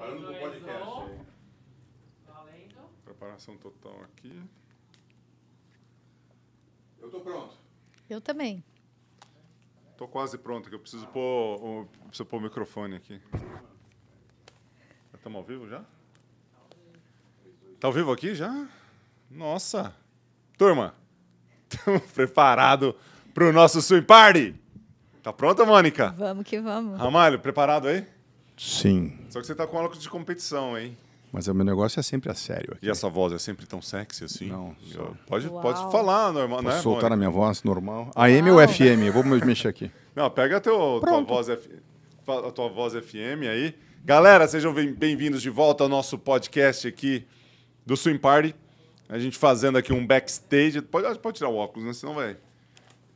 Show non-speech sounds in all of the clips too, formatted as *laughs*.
Preparando para o podcast aí. Valendo. Preparação total aqui. Eu estou pronto. Eu também. Estou quase pronto, que eu preciso pôr, eu preciso pôr o microfone aqui. Estamos ao vivo já? Está ao vivo aqui já? Nossa! Turma, estamos *laughs* preparados para o nosso swim party? Tá pronta, Mônica? Vamos que vamos. Ramalho, preparado aí? Sim. Só que você tá com óculos de competição, hein? Mas o meu negócio é sempre a sério. Aqui. E essa voz é sempre tão sexy assim? Não. Pode, pode falar normal, né, Posso né? soltar Mônica? a minha voz normal. AM Uau. ou FM? Eu vou mexer aqui. *laughs* Não, pega a tua, voz, a tua voz FM aí. Galera, sejam bem-vindos de volta ao nosso podcast aqui do Swim Party. A gente fazendo aqui um backstage. Pode, pode tirar o óculos, né? Senão vai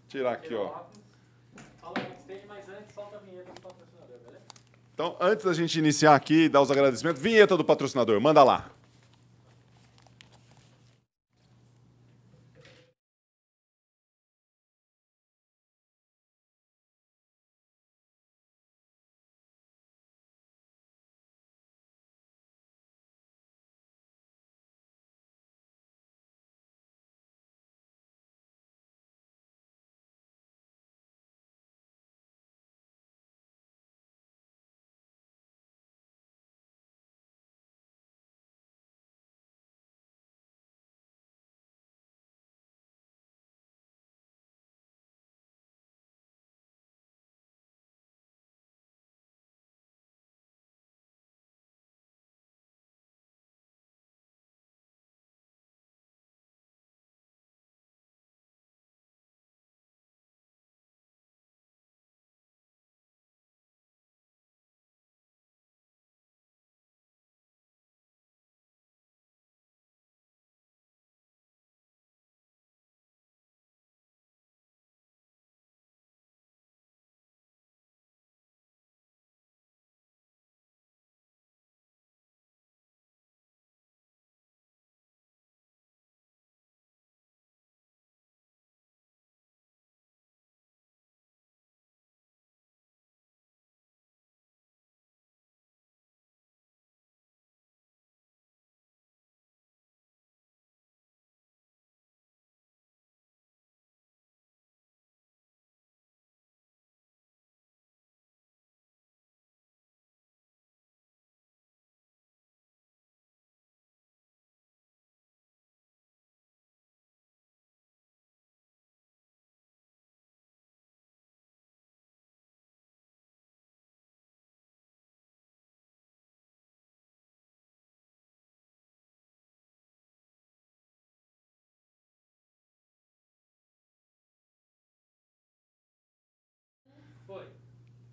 tirar aqui, ó. Então, antes da gente iniciar aqui e dar os agradecimentos, vinheta do patrocinador, manda lá.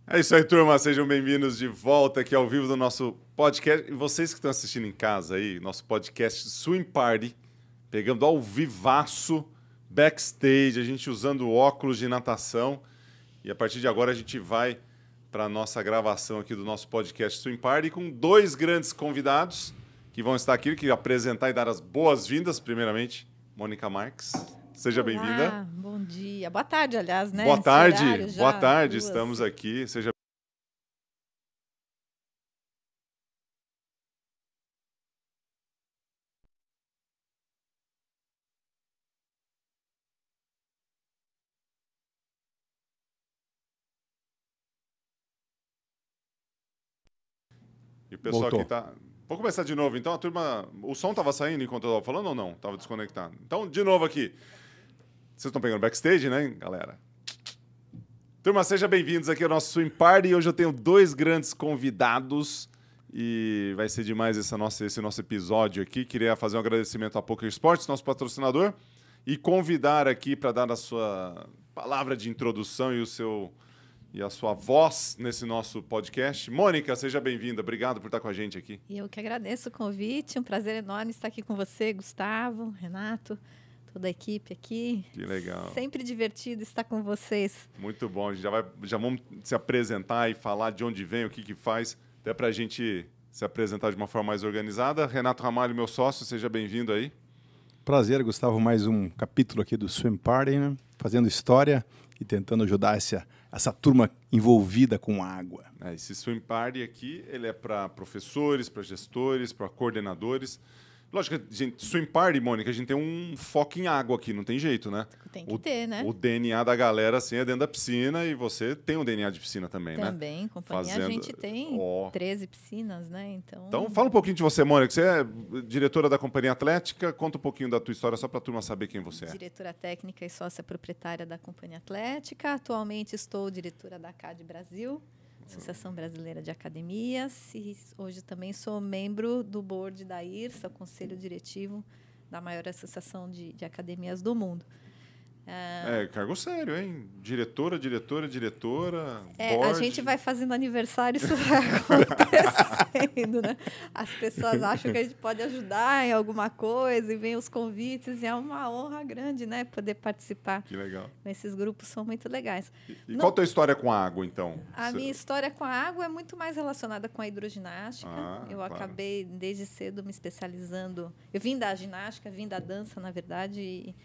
É isso aí, turma. Sejam bem-vindos de volta aqui ao vivo do nosso podcast. E vocês que estão assistindo em casa aí, nosso podcast Swim Party, pegando ao vivaço, backstage, a gente usando óculos de natação. E a partir de agora a gente vai para a nossa gravação aqui do nosso podcast Swim Party com dois grandes convidados que vão estar aqui, que apresentar e dar as boas-vindas, primeiramente, Mônica Marques. Seja bem-vinda. Bom dia. Boa tarde, aliás, né? Boa tarde. Horário, Boa tarde. Duas. Estamos aqui. Seja E o pessoal Voltou. que tá. Vou começar de novo. Então, a turma. O som estava saindo enquanto eu estava falando ou não? Estava desconectado. Então, de novo aqui. Vocês estão pegando backstage, né, galera? Turma, sejam bem-vindos aqui ao nosso Swim Party. Hoje eu tenho dois grandes convidados e vai ser demais esse nosso, esse nosso episódio aqui. Queria fazer um agradecimento à Poker Sports, nosso patrocinador, e convidar aqui para dar a sua palavra de introdução e o seu e a sua voz nesse nosso podcast. Mônica, seja bem-vinda. Obrigado por estar com a gente aqui. Eu que agradeço o convite. Um prazer enorme estar aqui com você, Gustavo, Renato toda a equipe aqui. Que legal. Sempre divertido estar com vocês. Muito bom. A gente já, vai, já vamos se apresentar e falar de onde vem, o que, que faz, até para a gente se apresentar de uma forma mais organizada. Renato Ramalho, meu sócio, seja bem-vindo aí. Prazer, Gustavo. Mais um capítulo aqui do Swim Party, né? fazendo história e tentando ajudar essa, essa turma envolvida com água. É, esse Swim Party aqui ele é para professores, para gestores, para coordenadores. Lógico que, gente, Swim Party, Mônica, a gente tem um foco em água aqui, não tem jeito, né? Tem que o, ter, né? O DNA da galera, assim, é dentro da piscina e você tem o DNA de piscina também, também né? Também, companhia Fazendo... a gente tem oh. 13 piscinas, né? Então... então, fala um pouquinho de você, Mônica. Você é diretora da Companhia Atlética. Conta um pouquinho da tua história, só para a turma saber quem você é. Diretora técnica e sócia proprietária da Companhia Atlética. Atualmente estou diretora da CAD Brasil. Associação Brasileira de Academias, e hoje também sou membro do board da IRSA, Conselho Diretivo da maior associação de, de academias do mundo. É, é, cargo sério, hein? Diretora, diretora, diretora. É, board. a gente vai fazendo aniversário, isso vai *laughs* acontecendo, né? As pessoas acham que a gente pode ajudar em alguma coisa e vem os convites, e é uma honra grande, né? Poder participar. Que legal. Esses grupos são muito legais. E, e qual a tua história com a água, então? A minha história com a água é muito mais relacionada com a hidroginástica. Ah, Eu claro. acabei desde cedo me especializando. Eu vim da ginástica, vim da dança, na verdade. E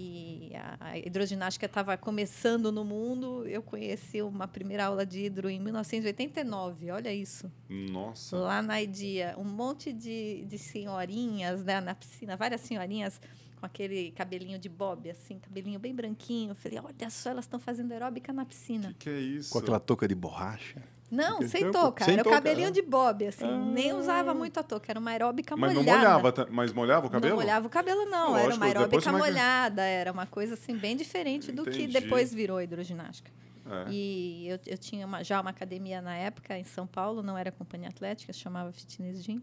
e a hidroginástica estava começando no mundo, eu conheci uma primeira aula de hidro em 1989, olha isso. Nossa! Lá na Idia, um monte de, de senhorinhas né, na piscina, várias senhorinhas com aquele cabelinho de bob, assim, cabelinho bem branquinho. Eu falei, olha só, elas estão fazendo aeróbica na piscina. O que, que, é isso? Com aquela touca de borracha. Não, sem touca. era o cabelinho é. de bob, assim. Ah. Nem usava muito a touca. Era uma aeróbica mas molhada. Mas não molhava, mas molhava o cabelo? Não molhava o cabelo, não. Lógico, era uma aeróbica é é? molhada. Era uma coisa, assim, bem diferente Entendi. do que depois virou hidroginástica. É. E eu, eu tinha uma, já uma academia na época, em São Paulo. Não era companhia atlética, chamava Fitness Gym.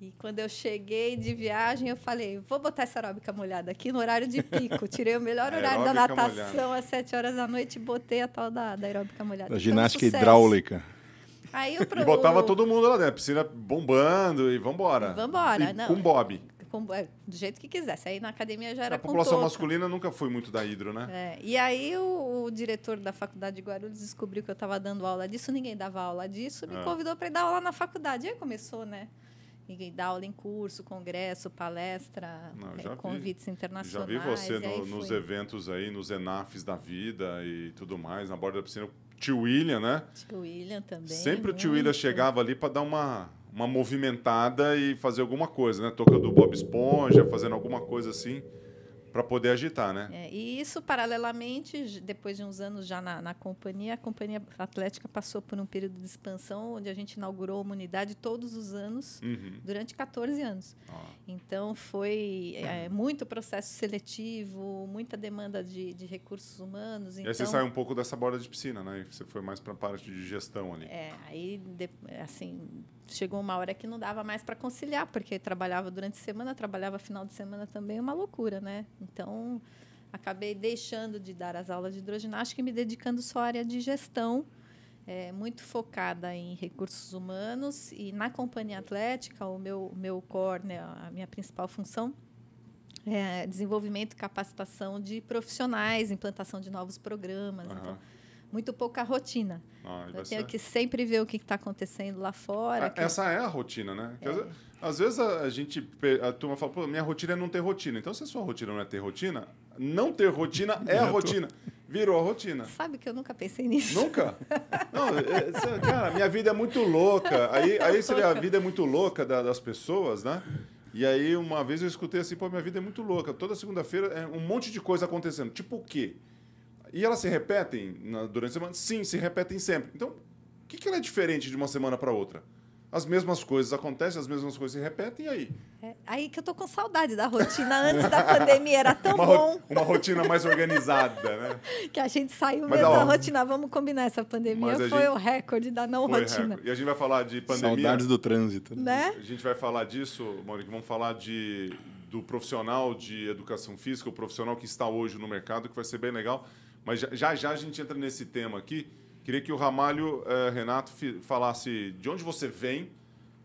E quando eu cheguei de viagem, eu falei, vou botar essa aeróbica molhada aqui no horário de pico. *laughs* Tirei o melhor é, horário da natação às 7 horas da noite e botei a tal da, da aeróbica molhada. Da ginástica hidráulica. Aí pro... E botava todo mundo lá dentro, piscina bombando e vambora. E vambora. E não, com Bob. Com, é, do jeito que quisesse. Aí na academia já era A população masculina nunca foi muito da hidro, né? É, e aí o, o, diretor da faculdade de Guarulhos descobriu que eu estava dando aula disso, ninguém dava aula disso, me ah. convidou para dar aula na faculdade. E aí começou, né? e dá aula em curso, congresso, palestra, Não, é, convites vi. internacionais. Já vi você no, nos eventos aí, nos ENAFs da vida e tudo mais, na borda da piscina. Tio William, né? Tio William também. Sempre muito. o tio William chegava ali para dar uma, uma movimentada e fazer alguma coisa, né? Tocando Bob Esponja, fazendo alguma coisa assim para poder agitar, né? É, e isso paralelamente, depois de uns anos já na, na, companhia, a companhia atlética passou por um período de expansão onde a gente inaugurou uma unidade todos os anos uhum. durante 14 anos. Ah. Então foi é, é uhum. muito processo seletivo, muita demanda de, de recursos humanos. E então... aí você então saiu um pouco dessa borda de piscina, né? Você foi mais para a parte de gestão ali. É, aí de, assim chegou uma hora que não dava mais para conciliar, porque trabalhava durante a semana, trabalhava final de semana também, é uma loucura, né? Então, acabei deixando de dar as aulas de hidroginástica e me dedicando só à área de gestão, é, muito focada em recursos humanos. E na companhia atlética, o meu, meu core, né, a minha principal função é desenvolvimento e capacitação de profissionais, implantação de novos programas. Uhum. Então, muito pouca rotina. Ah, eu tenho ser... É? que sempre ver o que está acontecendo lá fora. Ah, que... Essa é a rotina, né? É. Às, às vezes a, a, gente, a turma fala, pô, minha rotina é não ter rotina. Então, se a sua rotina não é ter rotina, não ter rotina *laughs* é a rotina. Virou a rotina. Sabe que eu nunca pensei nisso. Nunca? Não, é, é cara, minha vida é muito louca. Aí, aí você vê, a vida é muito louca da, das pessoas, né? E aí, uma vez eu escutei assim, pô, minha vida é muito louca. Toda segunda-feira é um monte de coisa acontecendo. Tipo o quê? E elas se repetem na, durante a semana? Sim, se repetem sempre. Então, o que, que ela é diferente de uma semana para outra? As mesmas coisas acontecem, as mesmas coisas se repetem, e aí? É, aí que eu tô com saudade da rotina antes da pandemia, era tão uma bom. uma rotina mais organizada, né? *laughs* que a gente saiu mas, mesmo ó, da rotina. Vamos combinar essa pandemia. Foi gente... o recorde da não rotina. E a gente vai falar de pandemia. Saudades do trânsito, né? né? A gente vai falar disso, Maurício, vamos falar de, do profissional de educação física, o profissional que está hoje no mercado, que vai ser bem legal. Mas já já a gente entra nesse tema aqui. Queria que o Ramalho eh, Renato falasse de onde você vem,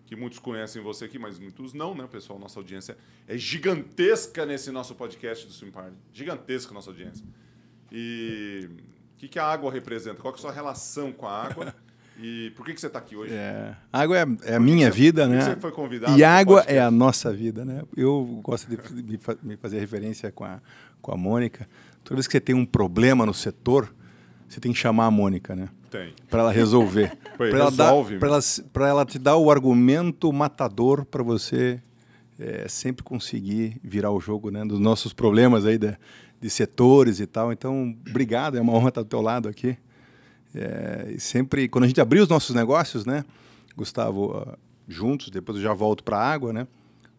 que muitos conhecem você aqui, mas muitos não, né, pessoal? Nossa audiência é gigantesca nesse nosso podcast do Swim Party. Gigantesca nossa audiência. E o que, que a água representa? Qual é a sua relação com a água? E por que, que você está aqui hoje? É, água é, é a minha você, vida, né? Você foi convidado. E água podcast? é a nossa vida, né? Eu gosto de, me fazer referência com a, com a Mônica. Toda vez que você tem um problema no setor, você tem que chamar a Mônica, né? Tem. Para ela resolver. *laughs* para ela, resolve, dar, ela, ela te dar o argumento matador para você é, sempre conseguir virar o jogo né, dos nossos problemas aí de, de setores e tal. Então, obrigado, é uma honra estar do teu lado aqui. É, e sempre, quando a gente abriu os nossos negócios, né, Gustavo, ah, juntos, depois eu já volto para a água, né?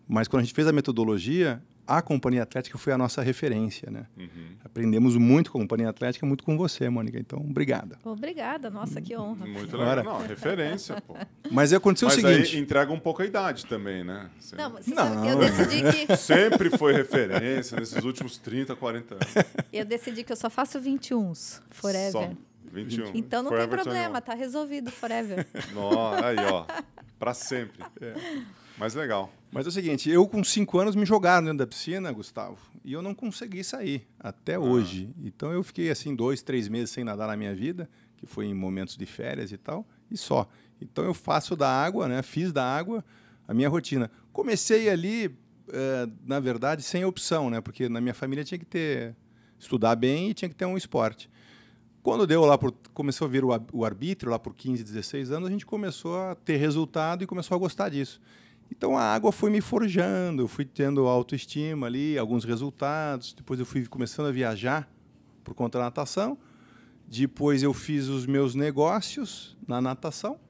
Mas quando a gente fez a metodologia, a Companhia Atlética foi a nossa referência, né? Uhum. Aprendemos muito com a Companhia Atlética, muito com você, Mônica. Então, obrigada. Obrigada, nossa, que honra. Muito legal. Não, referência, pô. Mas aconteceu Mas o seguinte... Aí entrega um pouco a idade também, né? Você... Não, não, eu decidi que... *laughs* Sempre foi referência nesses últimos 30, 40 anos. Eu decidi que eu só faço 21 forever. Só. 21. Então não forever tem problema, 21. tá resolvido forever. Nossa, aí, ó. Pra sempre. É. Mas legal. Mas é o seguinte, eu com cinco anos me jogaram dentro da piscina, Gustavo, e eu não consegui sair até ah. hoje. Então eu fiquei assim dois, três meses sem nadar na minha vida, que foi em momentos de férias e tal, e só. Então eu faço da água, né? Fiz da água a minha rotina. Comecei ali, eh, na verdade, sem opção, né? Porque na minha família tinha que ter estudar bem e tinha que ter um esporte. Quando deu lá, por, começou a vir o, o arbítrio lá por 15, 16 anos, a gente começou a ter resultado e começou a gostar disso. Então a água foi me forjando, eu fui tendo autoestima ali, alguns resultados. Depois eu fui começando a viajar por conta da natação. Depois eu fiz os meus negócios na natação.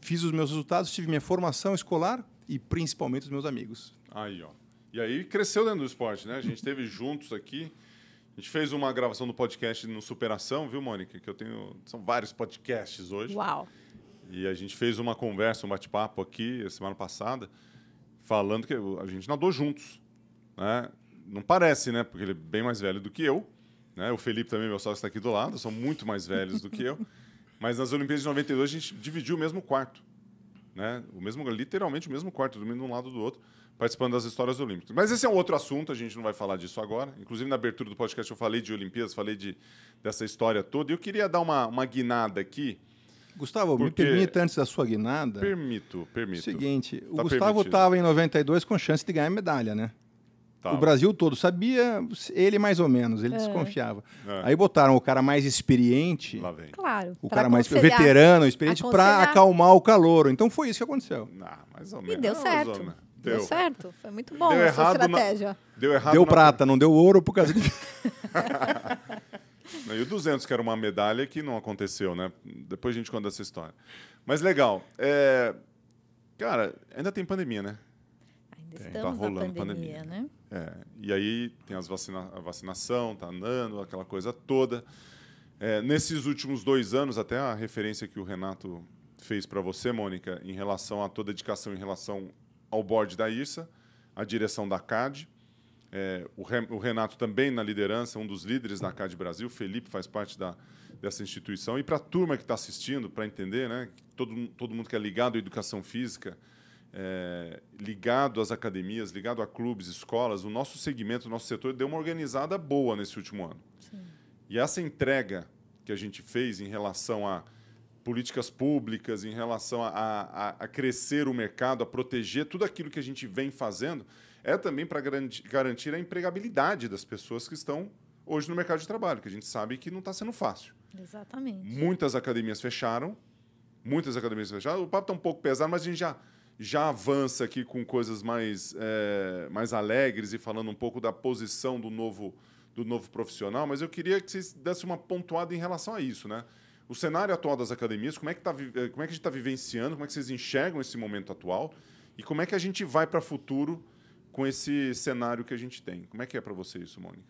Fiz os meus resultados, tive minha formação escolar e principalmente os meus amigos. Aí, ó. E aí cresceu dentro do esporte, né? A gente esteve juntos aqui. A gente fez uma gravação do podcast no Superação, viu, Mônica? Que eu tenho. São vários podcasts hoje. Uau! E a gente fez uma conversa, um bate-papo aqui semana passada, falando que a gente nadou juntos. Né? Não parece, né? Porque ele é bem mais velho do que eu. Né? O Felipe também, meu sócio, está aqui do lado, são muito mais velhos do que eu. *laughs* Mas nas Olimpíadas de 92 a gente dividiu o mesmo quarto. Né? O mesmo, literalmente o mesmo quarto, dormindo de um lado do outro, participando das histórias olímpicas. Mas esse é um outro assunto, a gente não vai falar disso agora. Inclusive, na abertura do podcast eu falei de Olimpíadas, falei de, dessa história toda. E eu queria dar uma, uma guinada aqui Gustavo, Porque... me permita antes da sua guinada. Permito, permito. Seguinte, tá o Gustavo estava em 92 com chance de ganhar medalha, né? Tava. O Brasil todo sabia, ele mais ou menos, ele é. desconfiava. É. Aí botaram o cara mais experiente, claro, o cara mais veterano, experiente, para acalmar o calor. Então foi isso que aconteceu. Ah, mais ou menos. E deu certo. Deu. deu. certo, foi muito bom deu essa estratégia. Na... Deu errado. Deu na... prata, não deu ouro por causa de. *laughs* Né, e o 200, que era uma medalha que não aconteceu, né? Depois a gente conta essa história. Mas legal. É... Cara, ainda tem pandemia, né? Ainda tem. estamos tá rolando pandemia, pandemia. Né? né? É. E aí tem as vacina... a vacinação, tá andando, aquela coisa toda. É, nesses últimos dois anos, até a referência que o Renato fez para você, Mônica, em relação a toda a dedicação em relação ao board da IRSA, a direção da CAD, é, o Renato também na liderança, um dos líderes da CAD Brasil, Felipe faz parte da, dessa instituição. E para a turma que está assistindo, para entender, né, todo, todo mundo que é ligado à educação física, é, ligado às academias, ligado a clubes, escolas, o nosso segmento, o nosso setor deu uma organizada boa nesse último ano. Sim. E essa entrega que a gente fez em relação a políticas públicas, em relação a, a, a crescer o mercado, a proteger tudo aquilo que a gente vem fazendo, é também para garantir a empregabilidade das pessoas que estão hoje no mercado de trabalho, que a gente sabe que não está sendo fácil. Exatamente. Muitas academias fecharam, muitas academias fecharam. O papo está um pouco pesado, mas a gente já, já avança aqui com coisas mais, é, mais alegres e falando um pouco da posição do novo, do novo profissional, mas eu queria que vocês dessem uma pontuada em relação a isso, né? O cenário atual das academias, como é que, tá, eh, como é que a gente está vivenciando, como é que vocês enxergam esse momento atual e como é que a gente vai para o futuro com esse cenário que a gente tem. Como é que é para você isso, Mônica?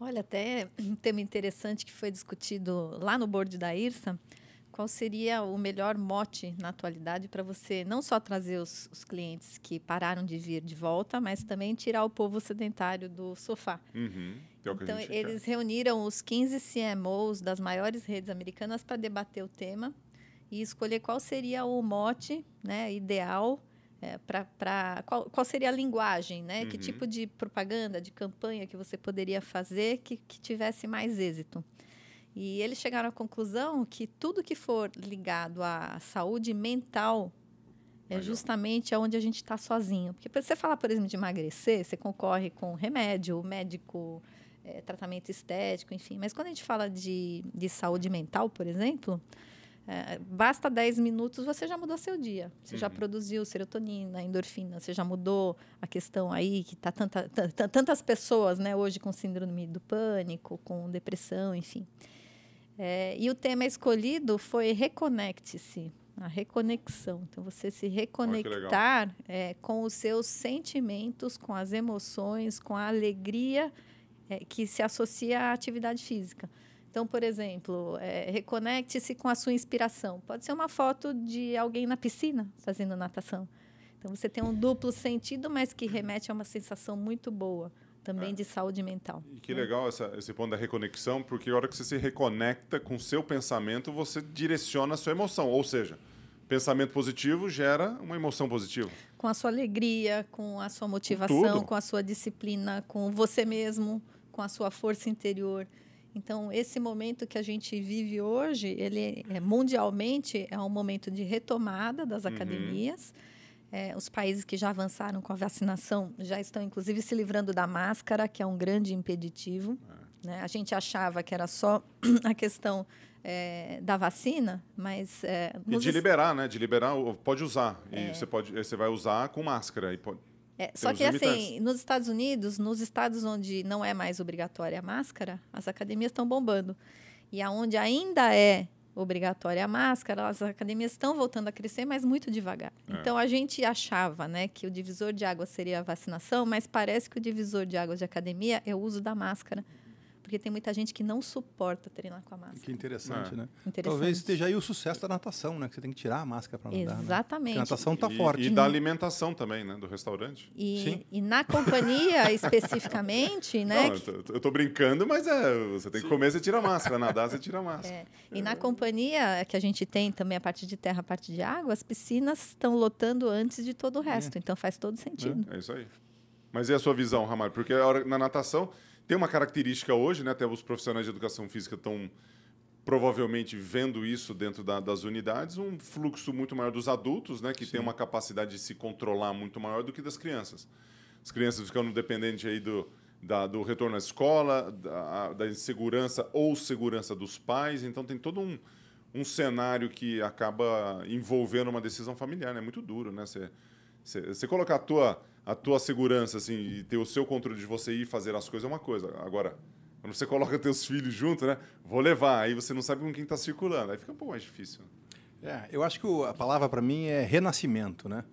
Olha, até um tema interessante que foi discutido lá no board da IRSA, qual seria o melhor mote na atualidade para você não só trazer os, os, clientes que pararam de vir de volta, mas também tirar o povo sedentário do sofá. Uhum, é então, eles quer. reuniram os 15 CMOs das maiores redes americanas para debater o tema e escolher qual seria o mote né, ideal é, para qual, qual seria a linguagem, né? Uhum. Que tipo de propaganda, de campanha que você poderia fazer que, que tivesse mais êxito. E eles chegaram à conclusão que tudo que for ligado à saúde mental é justamente onde a gente está sozinho. Porque você falar, por exemplo, de emagrecer, você concorre com remédio, médico, é, tratamento estético, enfim. Mas quando a gente fala de, de saúde mental, por exemplo, é, basta 10 minutos, você já mudou seu dia. Você uhum. já produziu serotonina, endorfina, você já mudou a questão aí que tá tanta, tantas pessoas né, hoje com síndrome do pânico, com depressão, enfim. É, e o tema escolhido foi Reconecte-se, a reconexão. Então, você se reconectar é, com os seus sentimentos, com as emoções, com a alegria é, que se associa à atividade física. Então, por exemplo, é, reconecte-se com a sua inspiração. Pode ser uma foto de alguém na piscina fazendo natação. Então, você tem um duplo sentido, mas que remete a uma sensação muito boa também é. de saúde mental. E que legal essa, esse ponto da reconexão, porque a hora que você se reconecta com o seu pensamento, você direciona a sua emoção. Ou seja, pensamento positivo gera uma emoção positiva. Com a sua alegria, com a sua motivação, com, com a sua disciplina, com você mesmo, com a sua força interior. Então, esse momento que a gente vive hoje, ele é, mundialmente é um momento de retomada das uhum. academias. Uhum. É, os países que já avançaram com a vacinação já estão, inclusive, se livrando da máscara, que é um grande impeditivo. Ah. Né? A gente achava que era só *clears throat* a questão é, da vacina, mas... É, e de liberar, né? De liberar, pode usar. E é. você, pode, você vai usar com máscara. E pode... É, só que assim, limitantes. assim, nos Estados Unidos, nos estados onde não é mais obrigatória a máscara, as academias estão bombando. E aonde ainda é obrigatória a máscara, as academias estão voltando a crescer, mas muito devagar. É. Então a gente achava, né, que o divisor de água seria a vacinação, mas parece que o divisor de água de academia é o uso da máscara porque tem muita gente que não suporta treinar com a máscara. Que interessante, é. né? Interessante. Talvez esteja aí o sucesso da natação, né? Que você tem que tirar a máscara para nadar. Né? Exatamente. Né? A natação está forte. E né? da alimentação também, né? Do restaurante. E, Sim. e na companhia *laughs* especificamente, né? Não, eu estou brincando, mas é, você tem que comer, você tira a máscara. Nadar, você tira a máscara. É. E na companhia que a gente tem também a parte de terra, a parte de água, as piscinas estão lotando antes de todo o resto. É. Então faz todo sentido. É, é, isso aí. Mas e a sua visão, Ramalho? Porque na natação tem uma característica hoje, né, até os profissionais de educação física estão provavelmente vendo isso dentro da, das unidades, um fluxo muito maior dos adultos, né, que Sim. tem uma capacidade de se controlar muito maior do que das crianças. As crianças ficando dependentes aí do, da, do retorno à escola, da, da, insegurança ou segurança dos pais, então tem todo um, um cenário que acaba envolvendo uma decisão familiar, né? Muito duro, né? Você colocar a tua a tua segurança, assim, e ter o seu controle de você ir fazer as coisas é uma coisa. Agora, quando você coloca teus filhos junto, né? Vou levar, aí você não sabe com quem está circulando, aí fica um pouco mais difícil. É, eu acho que a palavra para mim é renascimento, né?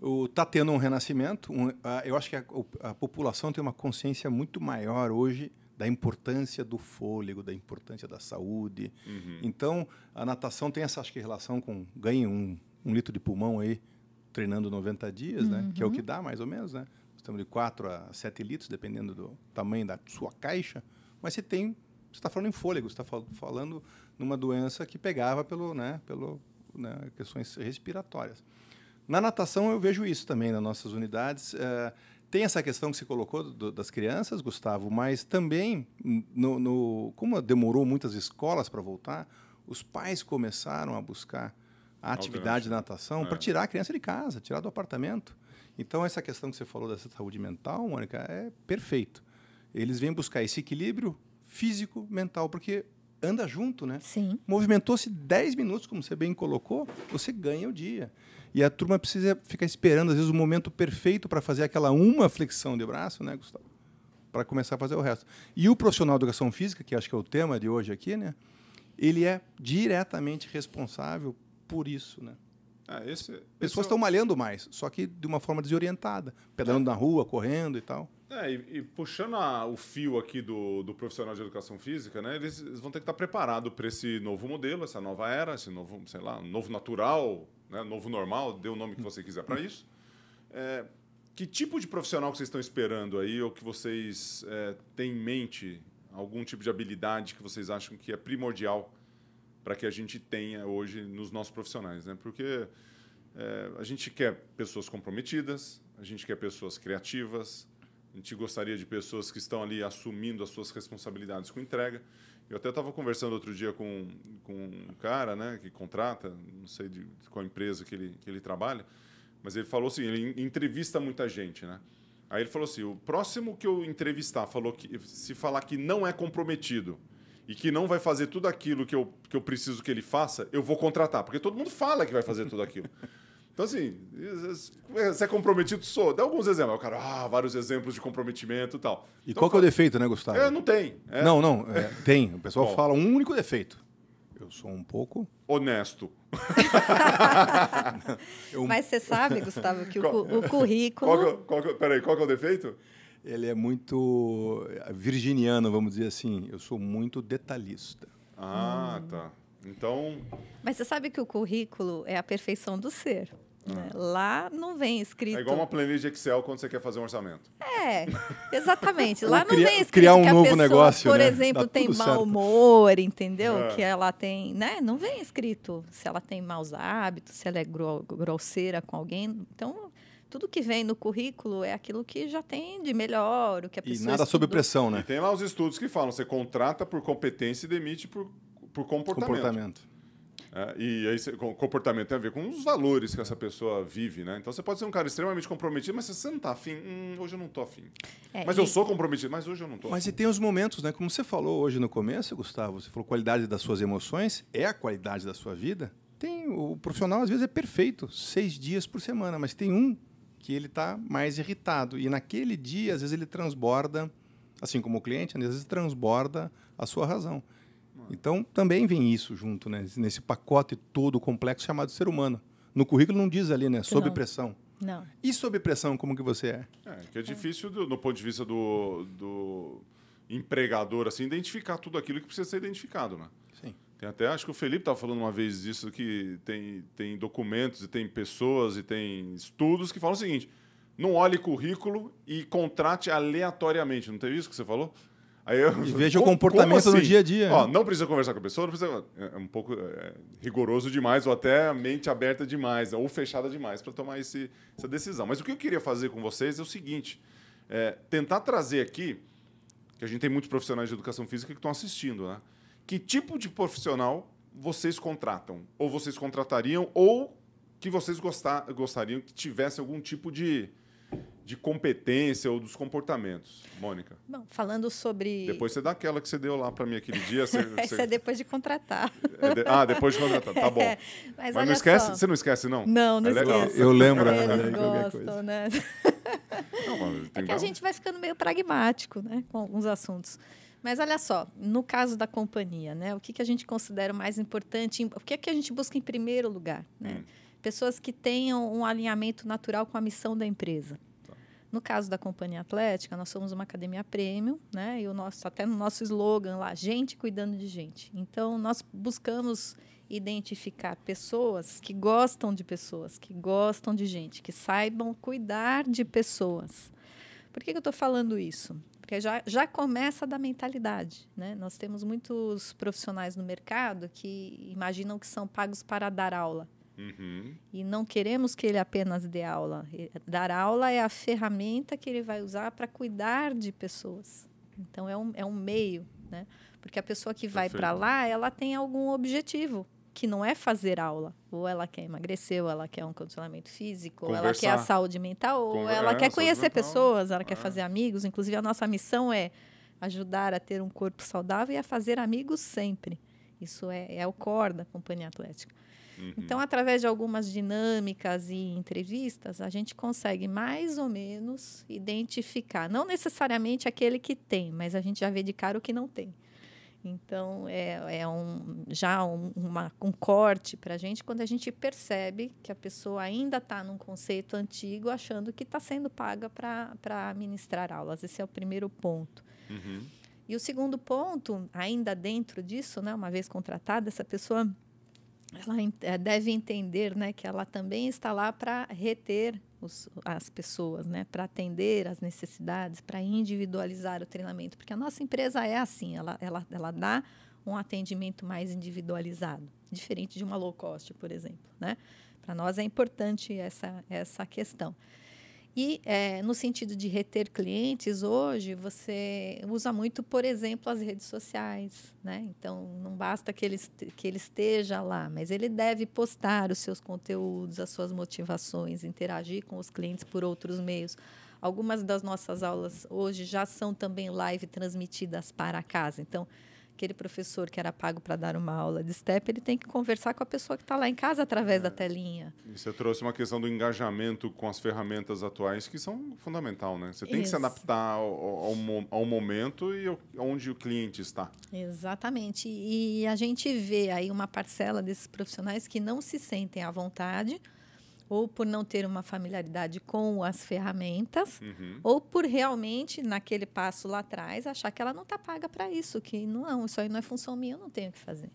O, tá tendo um renascimento. Um, a, eu acho que a, a, população tem uma consciência muito maior hoje da importância do fôlego, da importância da saúde. Uhum. Então, a natação tem essa acho que, relação com ganhe um, um litro de pulmão aí treinando 90 dias, uhum. né? Que é o que uhum. dá, mais ou menos, né? Estamos de 4 a 7 litros, dependendo do tamanho da sua caixa. Mas você tem... Você está falando em fôlego, você está falando numa doença que pegava pelo, né, pelo né, questões respiratórias. Na natação eu vejo isso também nas nossas unidades. Eh, tem essa questão que se colocou do, das crianças, Gustavo, mas também, no, no como demorou muitas escolas para voltar, os pais começaram a buscar a atividade de natação é. para tirar a criança de casa, tirar do apartamento. Então, essa questão que você falou dessa saúde mental, Mônica, é perfeito. Eles vêm buscar esse equilíbrio físico, mental, porque anda junto, né? Sim. Movimentou-se 10 minutos, como você bem colocou, você ganha o dia. E a turma precisa ficar esperando, às vezes, o momento perfeito para fazer aquela uma flexão de braço, né, Gustavo? Para começar a fazer o resto. E o profissional de educação física, que acho que é o tema de hoje aqui, né? Ele é diretamente responsável por isso, né? Ah, esse, Pessoas estão é malhando mais, só que de uma forma desorientada, pedalando é. na rua, correndo e tal. É, e, e puxando a, o fio aqui do, do, profissional de educação física, né? Eles, eles vão ter que estar preparados para esse novo modelo, essa nova era, esse novo, sei lá, novo natural, né? novo normal, dê o nome que você quiser para hum. isso. É, que tipo de profissional que vocês estão esperando aí, ou que vocês é, têm em mente, algum tipo de habilidade que vocês acham que é primordial para que a gente tenha hoje nos nossos profissionais, né? Porque é, a gente quer pessoas comprometidas, a gente quer pessoas criativas, a gente gostaria de pessoas que estão ali assumindo as suas responsabilidades com entrega. Eu até estava conversando outro dia com, com um cara, né, que contrata, não sei de, qual empresa que ele, que ele trabalha, mas ele falou assim, ele entrevista muita gente, né? Aí ele falou assim, o próximo que eu entrevistar falou que se falar que não é comprometido, e que não vai fazer tudo aquilo que eu, que eu preciso que ele faça, eu vou contratar. Porque todo mundo fala que vai fazer tudo aquilo. *laughs* Então, assim, você é comprometido? Sou. Dá alguns exemplos. O cara, ah, vários exemplos de comprometimento e tal. E então, qual é o defeito, né, Gustavo? É, não tem. É... Não, não, é, *laughs* tem. O pessoal Bom, fala um único defeito. Eu sou um pouco. Honesto. *laughs* eu... Mas você sabe, Gustavo, que qual... o, currículo. Qual que, qual que, peraí, qual que é o defeito? ele é muito eh, virginiano, vamos dizer assim. Eu sou muito detalhista. Ah, hum. tá. Então. Mas você sabe que o currículo é a perfeição do ser. Ah. Né? Lá não vem escrito. É igual uma planilha de Excel quando você quer fazer um orçamento. É, exatamente. Lá não vem escrito criar um que a novo pessoa, negócio, por né? exemplo, Dá tem mau certo. humor, entendeu? É. Que ela tem, né? Não vem escrito se ela tem maus hábitos, se ela é grosseira com alguém. Então tudo que vem no currículo é aquilo que já tem de melhor, o que a pessoa. E nada estudou. sob pressão, né? E tem lá os estudos que falam: você contrata por competência e demite por, por comportamento. comportamento. É, e aí, comportamento tem a ver com os valores que essa pessoa vive, né? Então você pode ser um cara extremamente comprometido, mas você não tá afim. Hum, hoje eu não tô afim. É, mas e... eu sou comprometido, mas hoje eu não tô Mas afim. e tem os momentos, né? Como você falou hoje no começo, Gustavo, você falou qualidade das suas emoções, é a qualidade da sua vida. Tem, o profissional às vezes é perfeito, seis dias por semana, mas tem um que ele está mais irritado. E naquele dia, às vezes, ele transborda, assim como o cliente, né, às vezes transborda a sua razão. Então, também vem isso junto, né? nesse pacote todo complexo chamado ser humano. No currículo não diz ali, né? Sob pressão. Não. E sob pressão, como que você é? É, que é difícil, do, no ponto de vista do, do empregador, assim, identificar tudo aquilo que precisa ser identificado, né? Tem até, acho que o Felipe estava falando uma vez disso, que tem, tem documentos e tem pessoas e tem estudos que falam o seguinte: não olhe currículo e contrate aleatoriamente. Não teve isso que você falou? Aí eu, e veja o comportamento assim? no dia a dia. Ó, né? não precisa conversar com a pessoa, não precisa, é, é um pouco é, é, rigoroso demais, ou até mente aberta demais, ou fechada demais para tomar esse, essa decisão. Mas o que eu queria fazer com vocês é o seguinte: é, tentar trazer aqui, que a gente tem muitos profissionais de educação física que estão assistindo, né? que tipo de profissional vocês contratam? Ou vocês contratariam, ou que vocês gostar, gostariam que tivesse algum tipo de, de competência ou dos comportamentos, Mônica? Bom, falando sobre. Depois você dá aquela que você deu lá para mim aquele dia. *laughs* Você, é depois de contratar. É de... Ah, depois de contratar, tá bom. *laughs* É, mas, mas não esquece, só. você não esquece, não? Não, não é esquece. Eu lembro. Né, Eles né? gostam, né? Não, é que a gente vai ficando meio pragmático né, com alguns assuntos. Mas olha só, no caso da companhia, né, o que, que a gente considera mais importante, o que é que a gente busca em primeiro lugar? Né? Hum. Pessoas que tenham um alinhamento natural com a missão da empresa. Tá. No caso da companhia atlética, nós somos uma academia premium, né? E o nosso, até no nosso slogan lá, gente cuidando de gente. Então, nós buscamos identificar pessoas que gostam de pessoas, que gostam de gente, que saibam cuidar de pessoas. Por que, que eu estou falando isso? Porque já, já começa da mentalidade. Né? Nós temos muitos profissionais no mercado que imaginam que são pagos para dar aula. Uhum. E não queremos que ele apenas dê aula. Dar aula é a ferramenta que ele vai usar para cuidar de pessoas. Então, é um, é um meio. Né? Porque a pessoa que vai para lá, ela tem algum objetivo que não é fazer aula. Ou ela quer emagrecer, ou ela quer um condicionamento físico, ou ela quer a saúde mental, ou Conver ela é, quer conhecer mental. pessoas, ela é. quer fazer amigos. Inclusive, a nossa missão é ajudar a ter um corpo saudável e a fazer amigos sempre. Isso é, é o core da companhia atlética. Uhum. Então, através de algumas dinâmicas e entrevistas, a gente consegue mais ou menos identificar, não necessariamente aquele que tem, mas a gente já vê de cara o que não tem. Então, é, é um, já um, uma, um corte para a gente quando a gente percebe que a pessoa ainda está num conceito antigo, achando que está sendo paga para ministrar aulas. Esse é o primeiro ponto. Uhum. E o segundo ponto, ainda dentro disso, né, uma vez contratada, essa pessoa ela eh, deve entender né, que ela também está lá para reter os, as pessoas, né, para atender as necessidades, para individualizar o treinamento, porque a nossa empresa é assim, ela, ela, ela dá um atendimento mais individualizado, diferente de uma low cost, por exemplo, né? Para nós é importante essa, essa questão. E é, no sentido de reter clientes, hoje você usa muito, por exemplo, as redes sociais. Né? Então, não basta que ele, que ele esteja lá, mas ele deve postar os seus conteúdos, as suas motivações, interagir com os clientes por outros meios. Algumas das nossas aulas hoje já são também live transmitidas para casa. Então, aquele professor que era pago para dar uma aula de STEP, ele tem que conversar com a pessoa que está lá em casa através é. da telinha. E você trouxe uma questão do engajamento com as ferramentas atuais, que são fundamental, né? Você tem Isso. que se adaptar ao, ao, ao, momento e onde o cliente está. Exatamente. E a gente vê aí uma parcela desses profissionais que não se sentem à vontade ou por não ter uma familiaridade com as ferramentas, uhum. ou por realmente, naquele passo lá atrás, achar que ela não está paga para isso, que não, é isso aí não é função minha, eu não tenho o que fazer.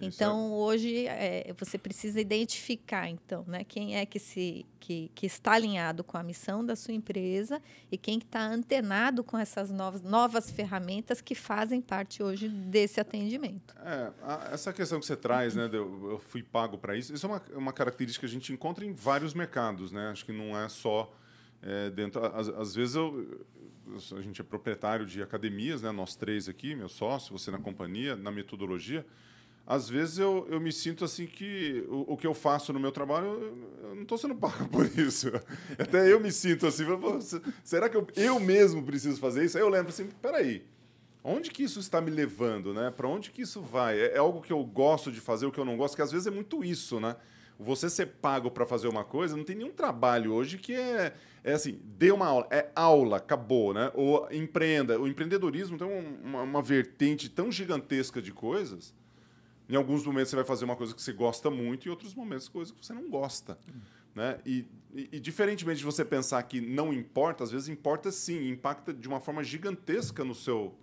Então, hoje, é, você precisa identificar, então, né, quem é que, se, que, que está alinhado com a missão da sua empresa e quem está antenado com essas novas, novas ferramentas que fazem parte hoje desse atendimento. É, a, essa questão que você traz, né, de eu, eu fui pago para isso, isso é uma, é uma característica que a gente encontra em vários mercados, né? Acho que não é só é, dentro... Às, às vezes, eu, a gente é proprietário de academias, né? nós três aqui, meu sócio, você na companhia, na metodologia às vezes eu, eu me sinto assim que o, o que eu faço no meu trabalho, eu, eu não estou sendo pago *laughs* por isso. Até eu me sinto assim, será que eu, eu mesmo preciso fazer isso? Aí eu lembro assim, peraí, onde que isso está me levando, né? Para onde que isso vai? É, é, algo que eu gosto de fazer, o que eu não gosto, que às vezes é muito isso, né? Você ser pago para fazer uma coisa, não tem nenhum trabalho hoje que é, é assim, dê uma aula, é aula, acabou, né? Ou empreenda. O empreendedorismo tem uma, uma vertente tão gigantesca de coisas em alguns momentos você vai fazer uma coisa que você gosta muito, e outros momentos coisa que você não gosta. Né? E, e, e, diferentemente de você pensar que não importa, às vezes importa sim, impacta de uma forma gigantesca no seu,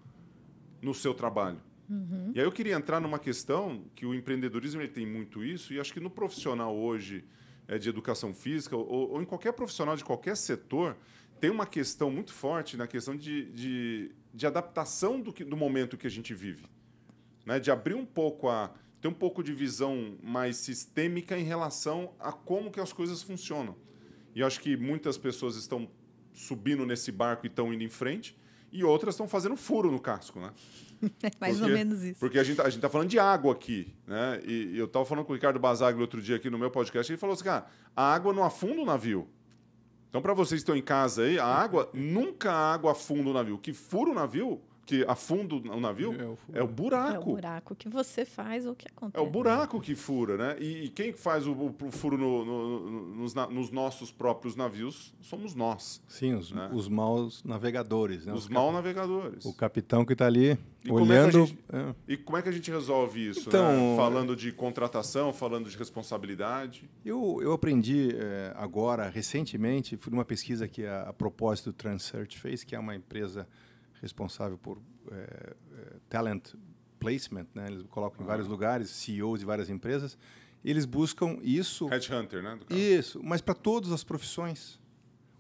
no seu trabalho. Uhum. E aí eu queria entrar numa questão que o empreendedorismo ele tem muito isso, e acho que no profissional hoje é, de educação física, ou, ou em qualquer profissional de qualquer setor, tem uma questão muito forte na questão de, de, de adaptação do, que, do momento que a gente vive né, de abrir um pouco a ter um pouco de visão mais sistêmica em relação a como que as coisas funcionam. E eu acho que muitas pessoas estão subindo nesse barco e estão indo em frente, e outras estão fazendo furo no casco, né? *laughs* mais porque, ou menos isso. Porque a gente, tá, a gente tá falando de água aqui, né? E, e eu estava falando com o Ricardo Basagli outro dia aqui no meu podcast, ele falou assim, cara, ah, a água não afunda o navio. Então, para vocês que estão em casa aí, a água, nunca a água afunda o navio. O que fura o navio que afunda o navio é o, é o, buraco. É o buraco que você faz ou que acontece. É o buraco que fura, né? E, e quem faz o, o furo no, no, nos, nos, nossos próprios navios somos nós. Sim, os, né? os maus navegadores. Né? Os, os maus navegadores. O capitão que está ali e olhando. Como é gente, é. E como é que a gente resolve isso? Né? Então, né? Falando de contratação, falando de responsabilidade. Eu, eu aprendi é, agora, recentemente, fui numa pesquisa que a, a propósito do Transsearch fez, que é uma empresa responsável por é, é, talent placement, né? Eles colocam ah. em vários lugares, CEOs de várias empresas. Eles buscam isso. Headhunter, né? Isso, mas para todas as profissões.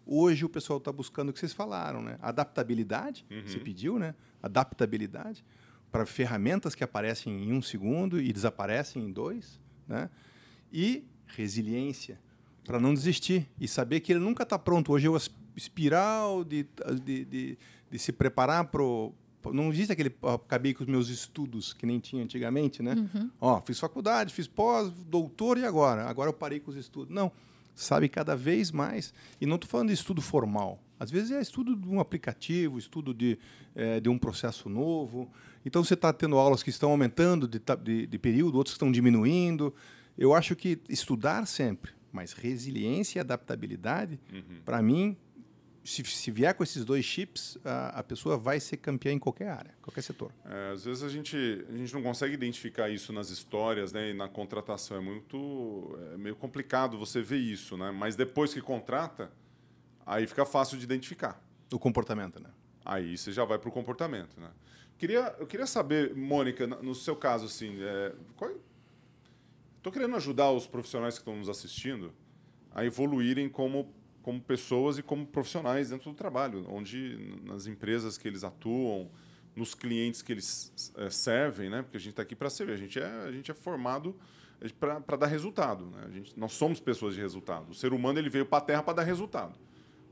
Hoje o pessoal está buscando o que vocês falaram, né? Adaptabilidade, uhum. você pediu, né? Adaptabilidade para ferramentas que aparecem em um segundo e desaparecem em dois, né? E resiliência para não desistir e saber que ele nunca está pronto. Hoje eu é espiral de, de, de de se preparar para não existe aquele acabei com os meus estudos que nem tinha antigamente, né? Uhum. Ó, fiz faculdade, fiz pós, doutor e agora, agora eu parei com os estudos. Não, sabe cada vez mais. E não estou falando de estudo formal. Às vezes é estudo de um aplicativo, estudo de, é, de um processo novo. Então você está tendo aulas que estão aumentando de, de, de período, outras que estão diminuindo. Eu acho que estudar sempre, mas resiliência e adaptabilidade, uhum. para mim, se, se, vier com esses dois chips, a, a, pessoa vai ser campeã em qualquer área, qualquer setor. É, às vezes a gente, a gente não consegue identificar isso nas histórias né, e na contratação. É muito é meio complicado você ver isso, né? mas depois que contrata, aí fica fácil de identificar. O comportamento, né? Aí você já vai para o comportamento. Né? Queria, eu queria saber, Mônica, no seu caso, assim, é, Estou é, querendo ajudar os profissionais que estão nos assistindo a evoluírem como como pessoas e como profissionais dentro do trabalho, onde nas empresas que eles atuam, nos clientes que eles é, servem, né? Porque a gente está aqui para servir, a gente é, a gente é formado para dar resultado, né? A gente, nós somos pessoas de resultado. O ser humano ele veio para a Terra para dar resultado,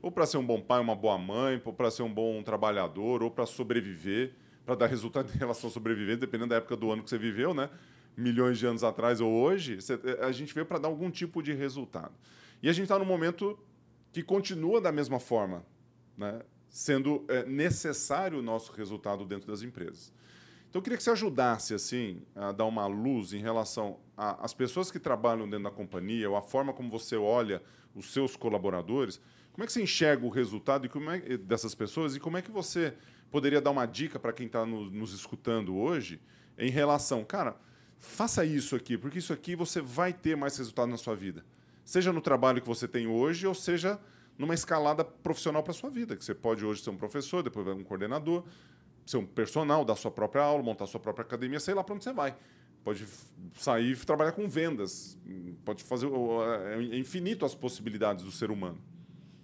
ou para ser um bom pai, uma boa mãe, ou para ser um bom trabalhador, ou para sobreviver, para dar resultado em relação à sobrevivência, dependendo da época do ano que você viveu, né? Milhões de anos atrás ou hoje, você, eh, a gente veio para dar algum tipo de resultado. E a gente está no momento que continua da mesma forma, né? sendo é, necessário o nosso resultado dentro das empresas. Então, eu queria que você ajudasse assim a dar uma luz em relação às pessoas que trabalham dentro da companhia, ou a forma como você olha os seus colaboradores. Como é que você enxerga o resultado é, dessas pessoas e como é que você poderia dar uma dica para quem está no, nos escutando hoje em relação, cara, faça isso aqui, porque isso aqui você vai ter mais resultado na sua vida. Seja no trabalho que você tem hoje, ou seja numa escalada profissional para sua vida, que você pode hoje ser um professor, depois um coordenador, ser um personal, dar sua própria aula, montar sua própria academia, sei lá para onde você vai. Pode sair e trabalhar com vendas. Pode fazer. É, é infinito as possibilidades do ser humano.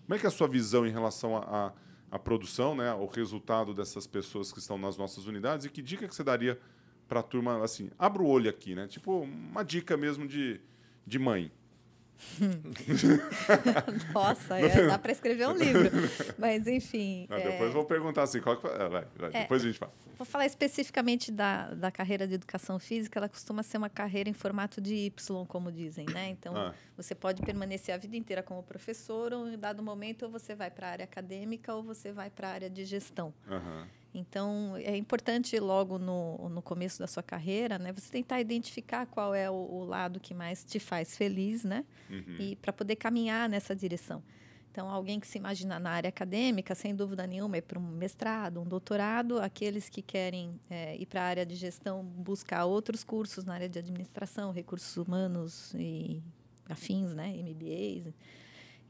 Como é que é a sua visão em relação à à produção, né, o resultado dessas pessoas que estão nas nossas unidades? E que dica que você daria para a turma? Assim, abra o olho aqui, né? Tipo, uma dica mesmo de, de mãe. *laughs* Nossa, é, dá para escrever um livro. Mas, enfim. Não, é. depois é... vou perguntar assim. Qual que... ah, vai, vai. É, depois a gente fala. Vou falar especificamente da, da carreira de educação física. Ela costuma ser uma carreira em formato de Y, como dizem, né? Então, ah. você pode permanecer a vida inteira como professor, ou em dado momento, ou você vai para a área acadêmica, ou você vai para a área de gestão. Uhum. Então, é importante logo no, no começo da sua carreira, né, você tentar identificar qual é o, o lado que mais te faz feliz, né? Uhum. E para poder caminhar nessa direção. Então, alguém que se imagina na área acadêmica, sem dúvida nenhuma, é para um mestrado, um doutorado. Aqueles que querem é, ir para a área de gestão, buscar outros cursos na área de administração, recursos humanos e afins, né? MBAs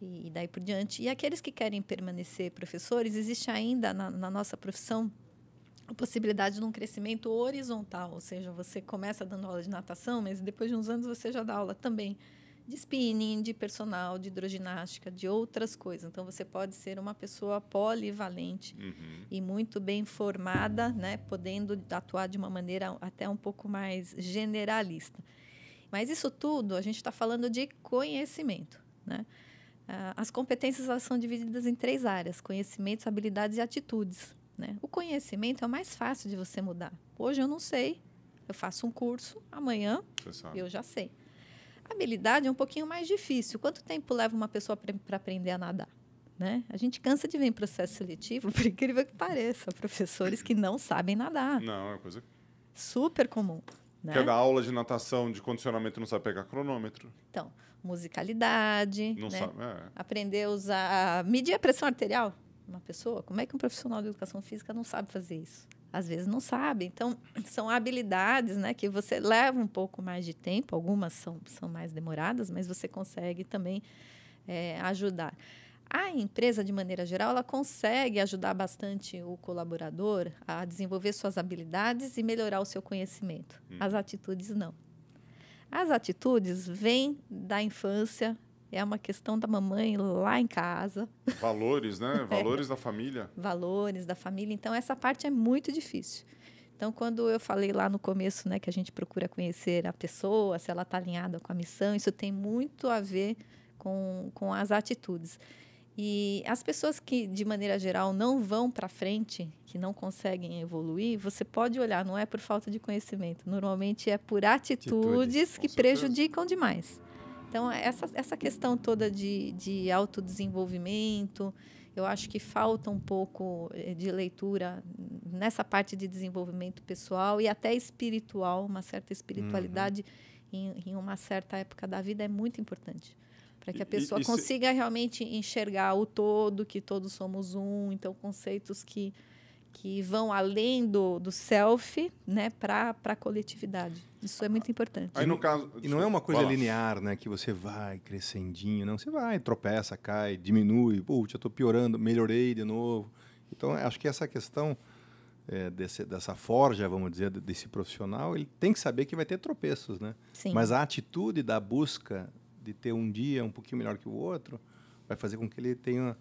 e, daí por diante. E aqueles que querem permanecer professores, existe ainda na, na nossa profissão a possibilidade de um crescimento horizontal, ou seja, você começa dando aula de natação, mas depois de uns anos você já dá aula também de spinning, de personal, de hidroginástica, de outras coisas. Então você pode ser uma pessoa polivalente uhum. e muito bem formada, né, podendo atuar de uma maneira até um pouco mais generalista. Mas isso tudo a gente está falando de conhecimento, né? Ah, as competências elas são divididas em três áreas: conhecimentos, habilidades e atitudes. Né? O conhecimento é o mais fácil de você mudar. Hoje eu não sei, eu faço um curso, amanhã eu já sei. habilidade é um pouquinho mais difícil. Quanto tempo leva uma pessoa para aprender a nadar? Né? A gente cansa de ver em processo seletivo, *laughs* por incrível que pareça, professores que não sabem nadar. Não, é coisa. Super comum. Né? Quer é aula de natação, de condicionamento, não sabe pegar cronômetro. Então, musicalidade. Não né? sabe. É. Aprender a usar. medir a pressão arterial. Uma pessoa, como é que um profissional de educação física não sabe fazer isso? Às vezes não sabe. Então, *clears throat* são habilidades né, que você leva um pouco mais de tempo, algumas são, são mais demoradas, mas você consegue também é, ajudar. A empresa, de maneira geral, ela consegue ajudar bastante o colaborador a desenvolver suas habilidades e melhorar o seu conhecimento. Hum. As atitudes não. As atitudes vêm da infância, é uma questão da mamãe lá em casa. Valores, né? *laughs* É. Valores é. da família. Valores da família. Então, essa parte é muito difícil. Então, quando eu falei lá no começo, né, que a gente procura conhecer a pessoa, se ela está alinhada com a missão, isso tem muito a ver com, com as atitudes. E as pessoas que, de maneira geral, não vão para frente, que não conseguem evoluir, você pode olhar, não é por falta de conhecimento, normalmente é por atitudes Atitude, que prejudicam demais. Então, essa, essa questão toda de, de autodesenvolvimento, eu acho que falta um pouco eh, de leitura nessa parte de desenvolvimento pessoal e até espiritual, uma certa uhum. espiritualidade uhum. em, em uma certa época da vida é muito importante para que a pessoa e, e consiga se... realmente enxergar o todo, que todos somos um. Então, conceitos que, que vão além do, do self né, para a coletividade. Isso é muito importante. Aí, no caso, e não é uma coisa linear, né? Que você vai crescendinho, não. Você vai, tropeça, cai, diminui. Putz, eu estou piorando, melhorei de novo. Então, é, acho que essa questão é, desse, dessa forja, vamos dizer, desse profissional, ele tem que saber que vai ter tropeços, né? Sim. Mas a atitude da busca de ter um dia um pouquinho melhor que o outro, vai fazer com que ele tenha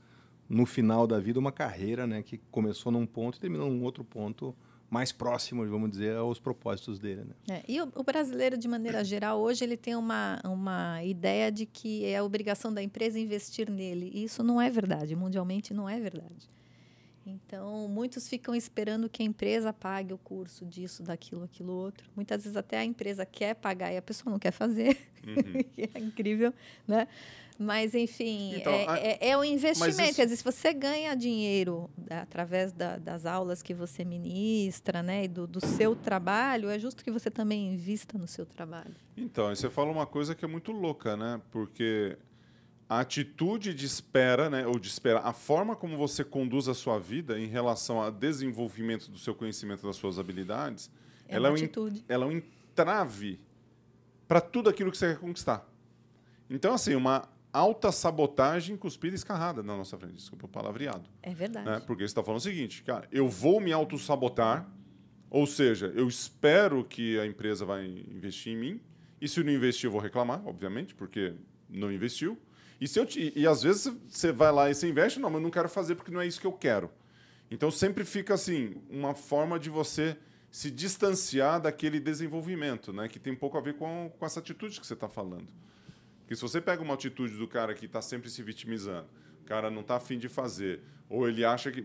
no final da vida uma carreira, né, que começou num ponto e terminou num outro ponto mais próximo, vamos dizer, aos propósitos dele, né? É, e o, o, brasileiro de maneira geral hoje ele tem uma uma ideia de que é a obrigação da empresa investir nele. E isso não é verdade, mundialmente não é verdade. Então, muitos ficam esperando que a empresa pague o curso disso, daquilo, aquilo outro. Muitas vezes até a empresa quer pagar e a pessoa não quer fazer. Uhum. *laughs* é incrível, né? Mas, enfim, então, é, a... é, é, um investimento. Isso... Quer se você ganha dinheiro né, através da, das aulas que você ministra, né? E do, do seu trabalho, é justo que você também invista no seu trabalho. Então, você fala uma coisa que é muito louca, né? Porque a atitude de espera, né, ou de esperar, a forma como você conduz a sua vida em relação ao desenvolvimento do seu conhecimento das suas habilidades, é ela, é um, ela é um entrave para tudo aquilo que você quer conquistar. Então, assim, uma alta sabotagem cuspida e escarrada na nossa frente. Desculpa o palavreado. É verdade. Né? Porque você está falando o seguinte, cara, eu vou me auto-sabotar, ou seja, eu espero que a empresa vai investir em mim, e se não investir, eu vou reclamar, obviamente, porque não investiu. E, se eu te, e às vezes você vai lá e você investe, não, mas eu não quero fazer porque não é isso que eu quero. Então sempre fica assim, uma forma de você se distanciar daquele desenvolvimento, né? Que tem pouco a ver com, com essa atitude que você está falando. Porque se você pega uma atitude do cara que está sempre se vitimizando, o cara não está afim de fazer, ou ele acha que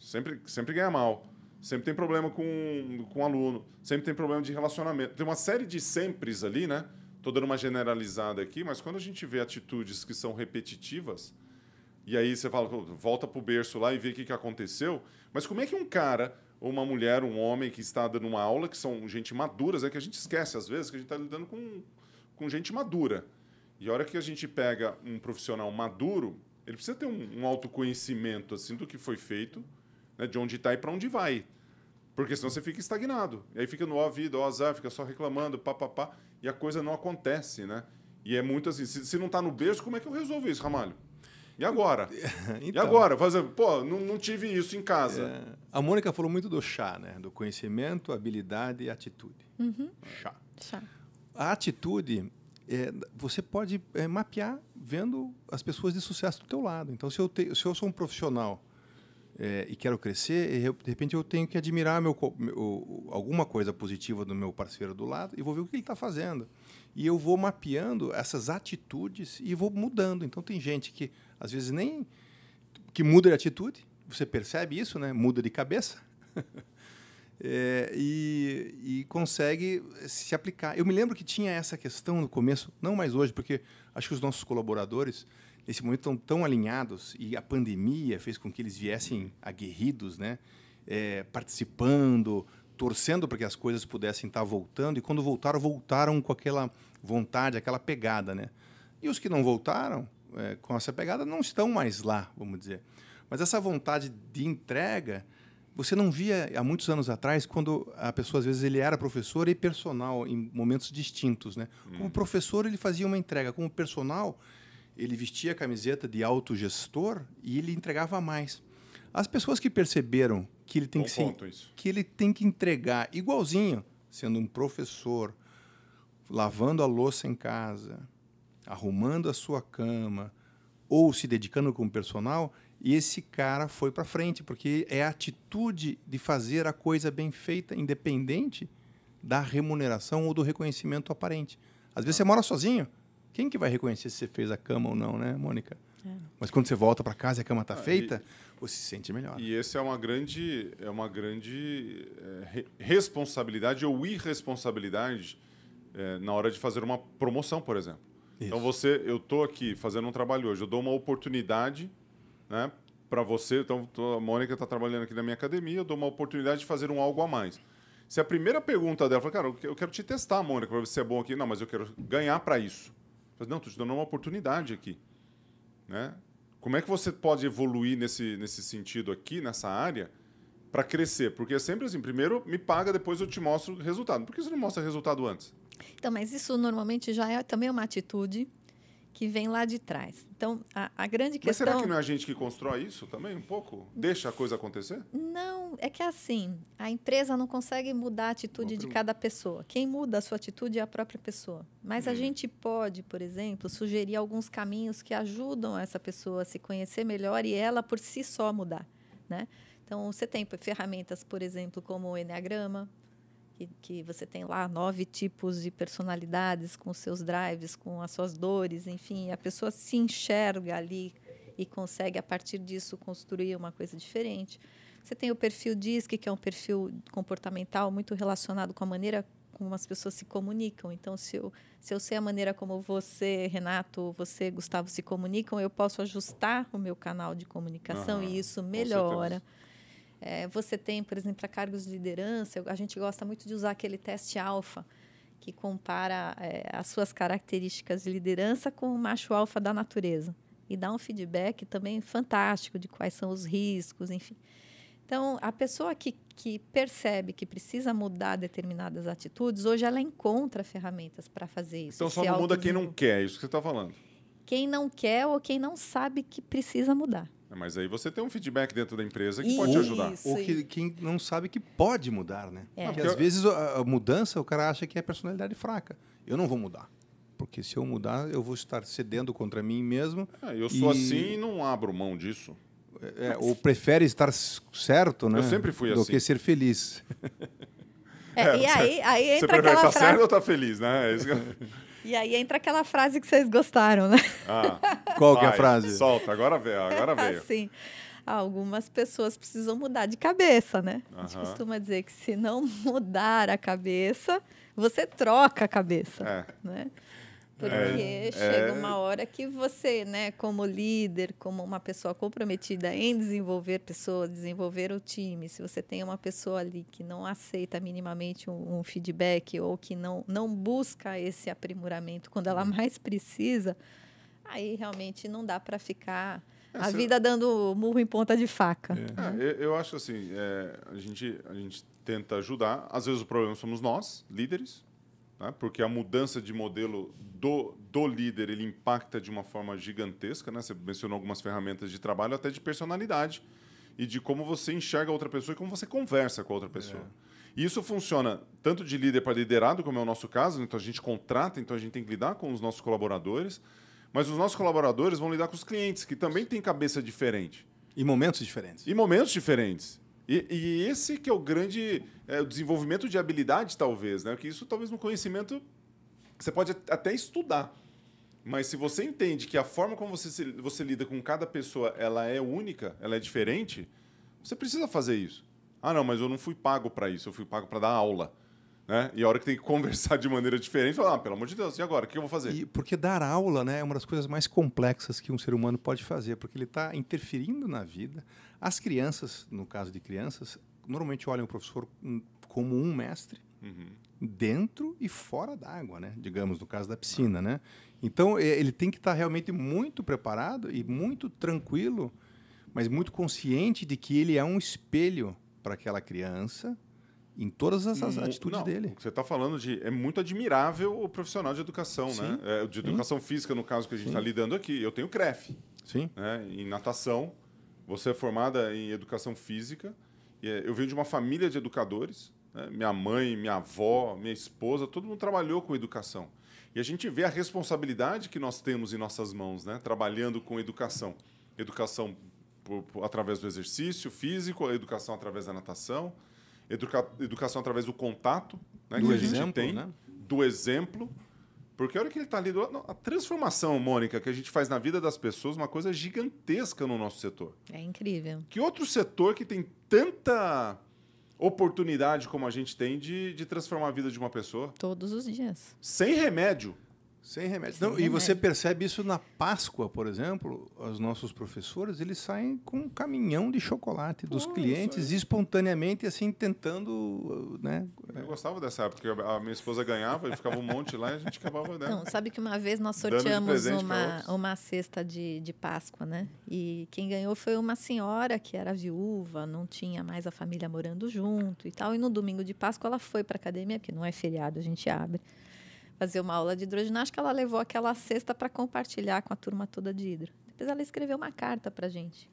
sempre, sempre ganha mal, sempre tem problema com, com aluno, sempre tem problema de relacionamento. Tem uma série de sempre ali, né? Estou dando uma generalizada aqui, mas quando a gente vê atitudes que são repetitivas, e aí você fala, volta pro berço lá e vê o que, que aconteceu. Mas como é que um cara, ou uma mulher, um homem que está dando uma aula, que são gente maduras, é que a gente esquece às vezes que a gente está lidando com, com gente madura. E a hora que a gente pega um profissional maduro, ele precisa ter um, um autoconhecimento assim do que foi feito, né, de onde está e para onde vai. Porque senão você fica estagnado. E aí fica no ó vida, ó azar, fica só reclamando, pá. e a coisa não acontece, né? E é muito assim, se, se não está no berço, como é que eu resolvo isso, Ramalho? E agora? *laughs* então, e agora? Fazer, pô, não, não tive isso em casa. É, a Mônica falou muito do chá, né? Do conhecimento, habilidade e atitude. Uhum. Chá. chá. A atitude, é, você pode é, mapear vendo as pessoas de sucesso do teu lado. Então, se eu, te, se eu sou um profissional é, e quero crescer, e eu, de repente eu tenho que admirar meu, meu, alguma coisa positiva do meu parceiro do lado e vou ver o que ele está fazendo. E eu vou mapeando essas atitudes e vou mudando. Então tem gente que às vezes nem que muda de atitude, você percebe isso, né? Muda de cabeça. é, *laughs* e, e, consegue se aplicar. Eu me lembro que tinha essa questão no começo, não mais hoje, porque acho que os nossos colaboradores nesse momento estão tão alinhados e a pandemia fez com que eles viessem uhum. aguerridos, né? É, participando, torcendo para que as coisas pudessem estar voltando e quando voltaram voltaram com aquela vontade, aquela pegada, né? E os que não voltaram é, com essa pegada não estão mais lá, vamos dizer. Mas essa vontade de entrega você não via há muitos anos atrás quando a pessoa às vezes ele era professor e personal em momentos distintos, né? Como uhum. professor ele fazia uma entrega, como personal ele vestia a camiseta de autogestor e ele entregava mais. As pessoas que perceberam que ele tem Bom que ponto, que ele tem que entregar igualzinho, sendo um professor, lavando a louça em casa, arrumando a sua cama ou se dedicando como personal, esse cara foi para frente, porque é a atitude de fazer a coisa bem feita, independente da remuneração ou do reconhecimento aparente. Às vezes ah. você mora sozinho, quem que vai reconhecer se você fez a cama ou não, né, Mônica? É. Mas quando você volta para casa e a cama está ah, feita, e, você se sente melhor. E essa é uma grande, é uma grande é, responsabilidade ou irresponsabilidade é, na hora de fazer uma promoção, por exemplo. Então isso. Então você, eu estou aqui fazendo um trabalho hoje, eu dou uma oportunidade, né, para você. Então a Mônica está trabalhando aqui na minha academia, eu dou uma oportunidade de fazer um algo a mais. Se a primeira pergunta dela for, cara, eu quero te testar, Mônica, para ver se é bom aqui, não, mas eu quero ganhar para isso. Falei, não, estou te dando uma oportunidade aqui. Né? Como é que você pode evoluir nesse, nesse sentido aqui, nessa área, para crescer? Porque é sempre assim, primeiro me paga, depois eu te mostro o resultado. Por que você não mostra resultado antes? Então, mas isso normalmente já é também uma atitude que vem lá de trás. Então, a, a grande Mas questão. Mas será que não é a gente que constrói isso também, um pouco? Deixa a coisa acontecer? Não, é que é assim, a empresa não consegue mudar a atitude de cada pessoa. Quem muda a sua atitude é a própria pessoa. Mas hum. a uhum. gente pode, por exemplo, sugerir alguns caminhos que ajudam essa pessoa a se conhecer melhor e ela por si só mudar. Né? Então, você tem ferramentas, por exemplo, como o Enneagrama, que, que você tem lá nove tipos de personalidades com seus drives, com as suas dores, enfim, a pessoa se enxerga ali e consegue a partir disso construir uma coisa diferente. Você tem o perfil DISC, que é um perfil comportamental muito relacionado com a maneira como as pessoas se comunicam. Então, se eu, se eu sei a maneira como você, Renato, você, Gustavo, se comunicam, eu posso ajustar o meu canal de comunicação uhum, e isso melhora. É, você tem, por exemplo, para cargos de liderança, a gente gosta muito de usar aquele teste alfa, que compara é, as suas características de liderança com o macho alfa da natureza. E dá um feedback também fantástico de quais são os riscos, enfim. Então, a pessoa que, que percebe que precisa mudar determinadas atitudes, hoje ela encontra ferramentas para fazer isso. Então, só não muda quem não quer, é isso que você está falando. Quem não quer ou quem não sabe que precisa mudar. É, mas aí você tem um feedback dentro da empresa que pode te ajudar. Isso, Ou que, quem não sabe que pode mudar, né? É. Porque, porque é às vezes a, mudança o cara acha que é personalidade fraca. Eu não vou mudar porque se eu mudar, eu vou estar cedendo contra mim mesmo. É, eu sou e... assim e não abro mão disso. É, é ou prefere estar certo, né? Eu sempre fui assim. Do que ser feliz. É, e aí, aí entra você prefere aquela tá frase... certo ou tá feliz, né? Que... *laughs* e aí entra aquela frase que vocês gostaram, né? Ah. Qual que é a frase? Solta, agora veio, agora *laughs* veio. Sim. Algumas pessoas precisam mudar de cabeça, né? Uhum. A gente costuma dizer que se não mudar a cabeça, você troca a cabeça, é. né? É. Porque é, chega é... uma hora que você, né, como líder, como uma pessoa comprometida em desenvolver pessoas, desenvolver o time, se você tem uma pessoa ali que não aceita minimamente um, um feedback ou que não, não busca esse aprimoramento quando ela uhum. mais precisa, Aí realmente não dá para ficar é, a vida eu... dando murro em ponta de faca. É. É, é eu acho assim, é, a, gente, a gente tenta ajudar. Às vezes o problema somos nós, líderes, né? porque a mudança de modelo do, do líder ele impacta de uma forma gigantesca. Né? Você mencionou algumas ferramentas de trabalho, até de personalidade e de como você enxerga outra pessoa e como você conversa com a outra pessoa. E isso funciona tanto de líder para liderado, como é o nosso caso, então a gente contrata, então a gente tem que lidar com os nossos colaboradores, mas os nossos colaboradores vão lidar com os clientes, que também têm cabeça diferente. E momentos diferentes. E momentos diferentes. E, e esse que é o grande é, o desenvolvimento de habilidade, talvez, né? Que isso talvez no é conhecimento você pode até estudar. Mas se você entende que a forma como você, se, você lida com cada pessoa ela é única, ela é diferente, você precisa fazer isso. Ah, não, mas eu não fui pago para isso, eu fui pago para dar aula. Né? E a hora que tem que *laughs* conversar de maneira diferente, falar, ah, pelo amor de Deus, e agora? O que eu vou fazer? E porque dar aula né, é uma das coisas mais complexas que um ser humano pode fazer, porque ele está interferindo na vida. As crianças, no caso de crianças, normalmente olham o professor hum, como um mestre, uhum. dentro e fora d'água, né? digamos, no caso da piscina. Né? Então, ele tem que estar tá realmente muito preparado e muito tranquilo, mas muito consciente de que ele é um espelho para aquela criança em todas essas hum, atitudes não, dele. Você está falando de. É muito admirável o profissional de educação, né? Sim. né? É, de educação Sim. física, no caso que a gente está lidando aqui. Eu tenho CREF. Sim. Né? Em natação. Você é formada em educação física. É, eu venho de uma família de educadores. Né? Minha mãe, minha avó, minha esposa, todo mundo trabalhou com educação. E a gente vê a responsabilidade que nós temos em nossas mãos, né? trabalhando com educação. Educação por, por, através do exercício físico, educação através da natação educa educação através do contato, né, do que exemplo, a gente tem, né? do exemplo. Porque a hora que ele está ali, a transformação, Mônica, que a gente faz na vida das pessoas, uma coisa gigantesca no nosso setor. É incrível. Que outro setor que tem tanta oportunidade como a gente tem de, de transformar a vida de uma pessoa? Todos os dias. Sem remédio. Sem remédio. Sem Não, remédio. E você percebe isso na Páscoa, por exemplo, os nossos professores, eles saem com um caminhão de chocolate Pô, dos clientes espontaneamente, assim, tentando, né? Eu gostava dessa época, porque a minha esposa ganhava e ficava um monte lá e a gente acabava, né? Não, sabe que uma vez nós sorteamos uma, uma cesta de, de Páscoa, né? E quem ganhou foi uma senhora que era viúva, não tinha mais a família morando junto e tal, e no domingo de Páscoa ela foi para a academia, que não é feriado, a gente abre fazer uma aula de hidroginástica, ela levou aquela cesta para compartilhar com a turma toda de hidro. Depois ela escreveu uma carta para gente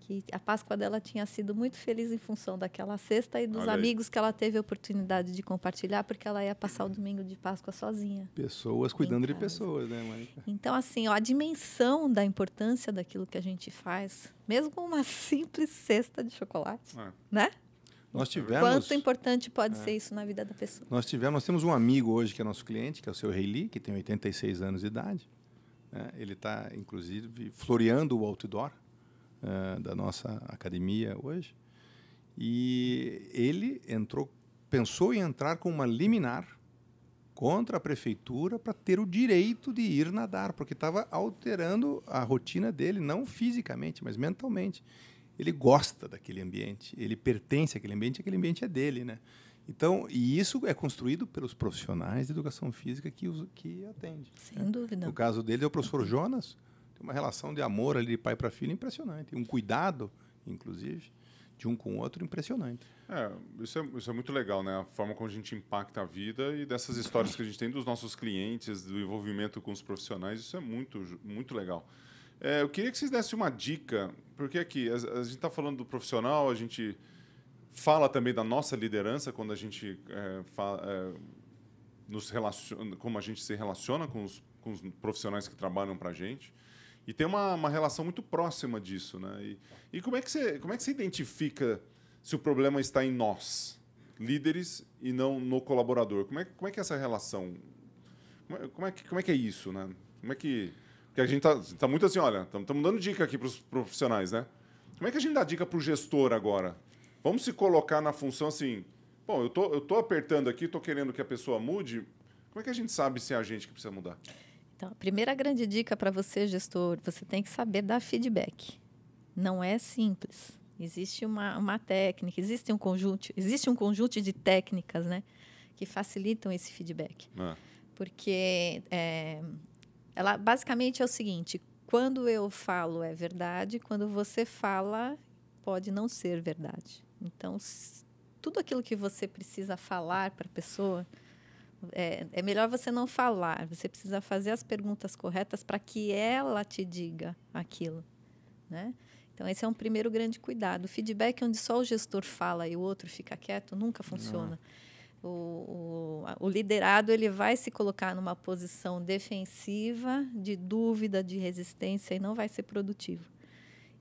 que a Páscoa dela tinha sido muito feliz em função daquela cesta e dos amigos que ela teve a oportunidade de compartilhar, porque ela ia passar o uhum. domingo de Páscoa sozinha. Pessoas cuidando de pessoas, né, Mônica? Então, assim, ó, a dimensão da importância daquilo que a gente faz, mesmo com uma *laughs* simples cesta de chocolate, é. né? Nós tivemos. Quanto importante pode é. ser isso na vida da pessoa? Nós tivemos, nós temos um amigo hoje que é nosso cliente, que é o seu Reili, que tem 86 anos de idade. É, ele está, inclusive, floreando o outdoor é, da nossa academia hoje. E ele entrou, pensou em entrar com uma liminar contra a prefeitura para ter o direito de ir nadar, porque estava alterando a rotina dele, não fisicamente, mas mentalmente ele gosta daquele ambiente, ele pertence àquele ambiente, aquele ambiente é dele, né? Então, e isso é construído pelos profissionais de educação física que, os, que atende. Né? Sem né? dúvida. No caso dele é o professor Jonas, tem uma relação de amor ali de pai para filho impressionante, um cuidado, inclusive, de um com o outro impressionante. É isso, é, isso é muito legal, né? A forma como a gente impacta a vida e dessas histórias que a gente tem dos nossos clientes, do envolvimento com os profissionais, isso é muito, muito legal. É, eu queria que vocês dessem uma dica, porque aqui a, a gente está falando do profissional, a gente fala também da nossa liderança quando a gente é, fala, é, nos relaciona, como a gente se relaciona com os, com os profissionais que trabalham para a gente. E tem uma, uma, relação muito próxima disso. Né? E, e como, é que você, como é que você identifica se o problema está em nós, líderes, e não no colaborador? Como é, como é que é essa relação? Como é, como é, que, como é que é isso? Né? Como é que porque a gente está tá muito assim, olha, estamos dando dica aqui para os profissionais, né? Como é que a gente dá dica para o gestor agora? Vamos se colocar na função assim, bom, eu tô, eu tô apertando aqui, tô querendo que a pessoa mude. Como é que a gente sabe se é a gente que precisa mudar? Então, a primeira grande dica para você, gestor, você tem que saber dar feedback. Não é simples. Existe uma, uma técnica, existe um conjunto, existe um conjunto de técnicas, né, que facilitam esse feedback. Ah. Porque é, ela basicamente é o seguinte: quando eu falo é verdade, quando você fala pode não ser verdade. Então, tudo aquilo que você precisa falar para a pessoa é, é, melhor você não falar. Você precisa fazer as perguntas corretas para que ela te diga aquilo, né? Então, esse é um primeiro grande cuidado. O feedback onde só o gestor fala e o outro fica quieto nunca é. funciona. O, o, o, liderado ele vai se colocar numa posição defensiva, de dúvida, de resistência e não vai ser produtivo.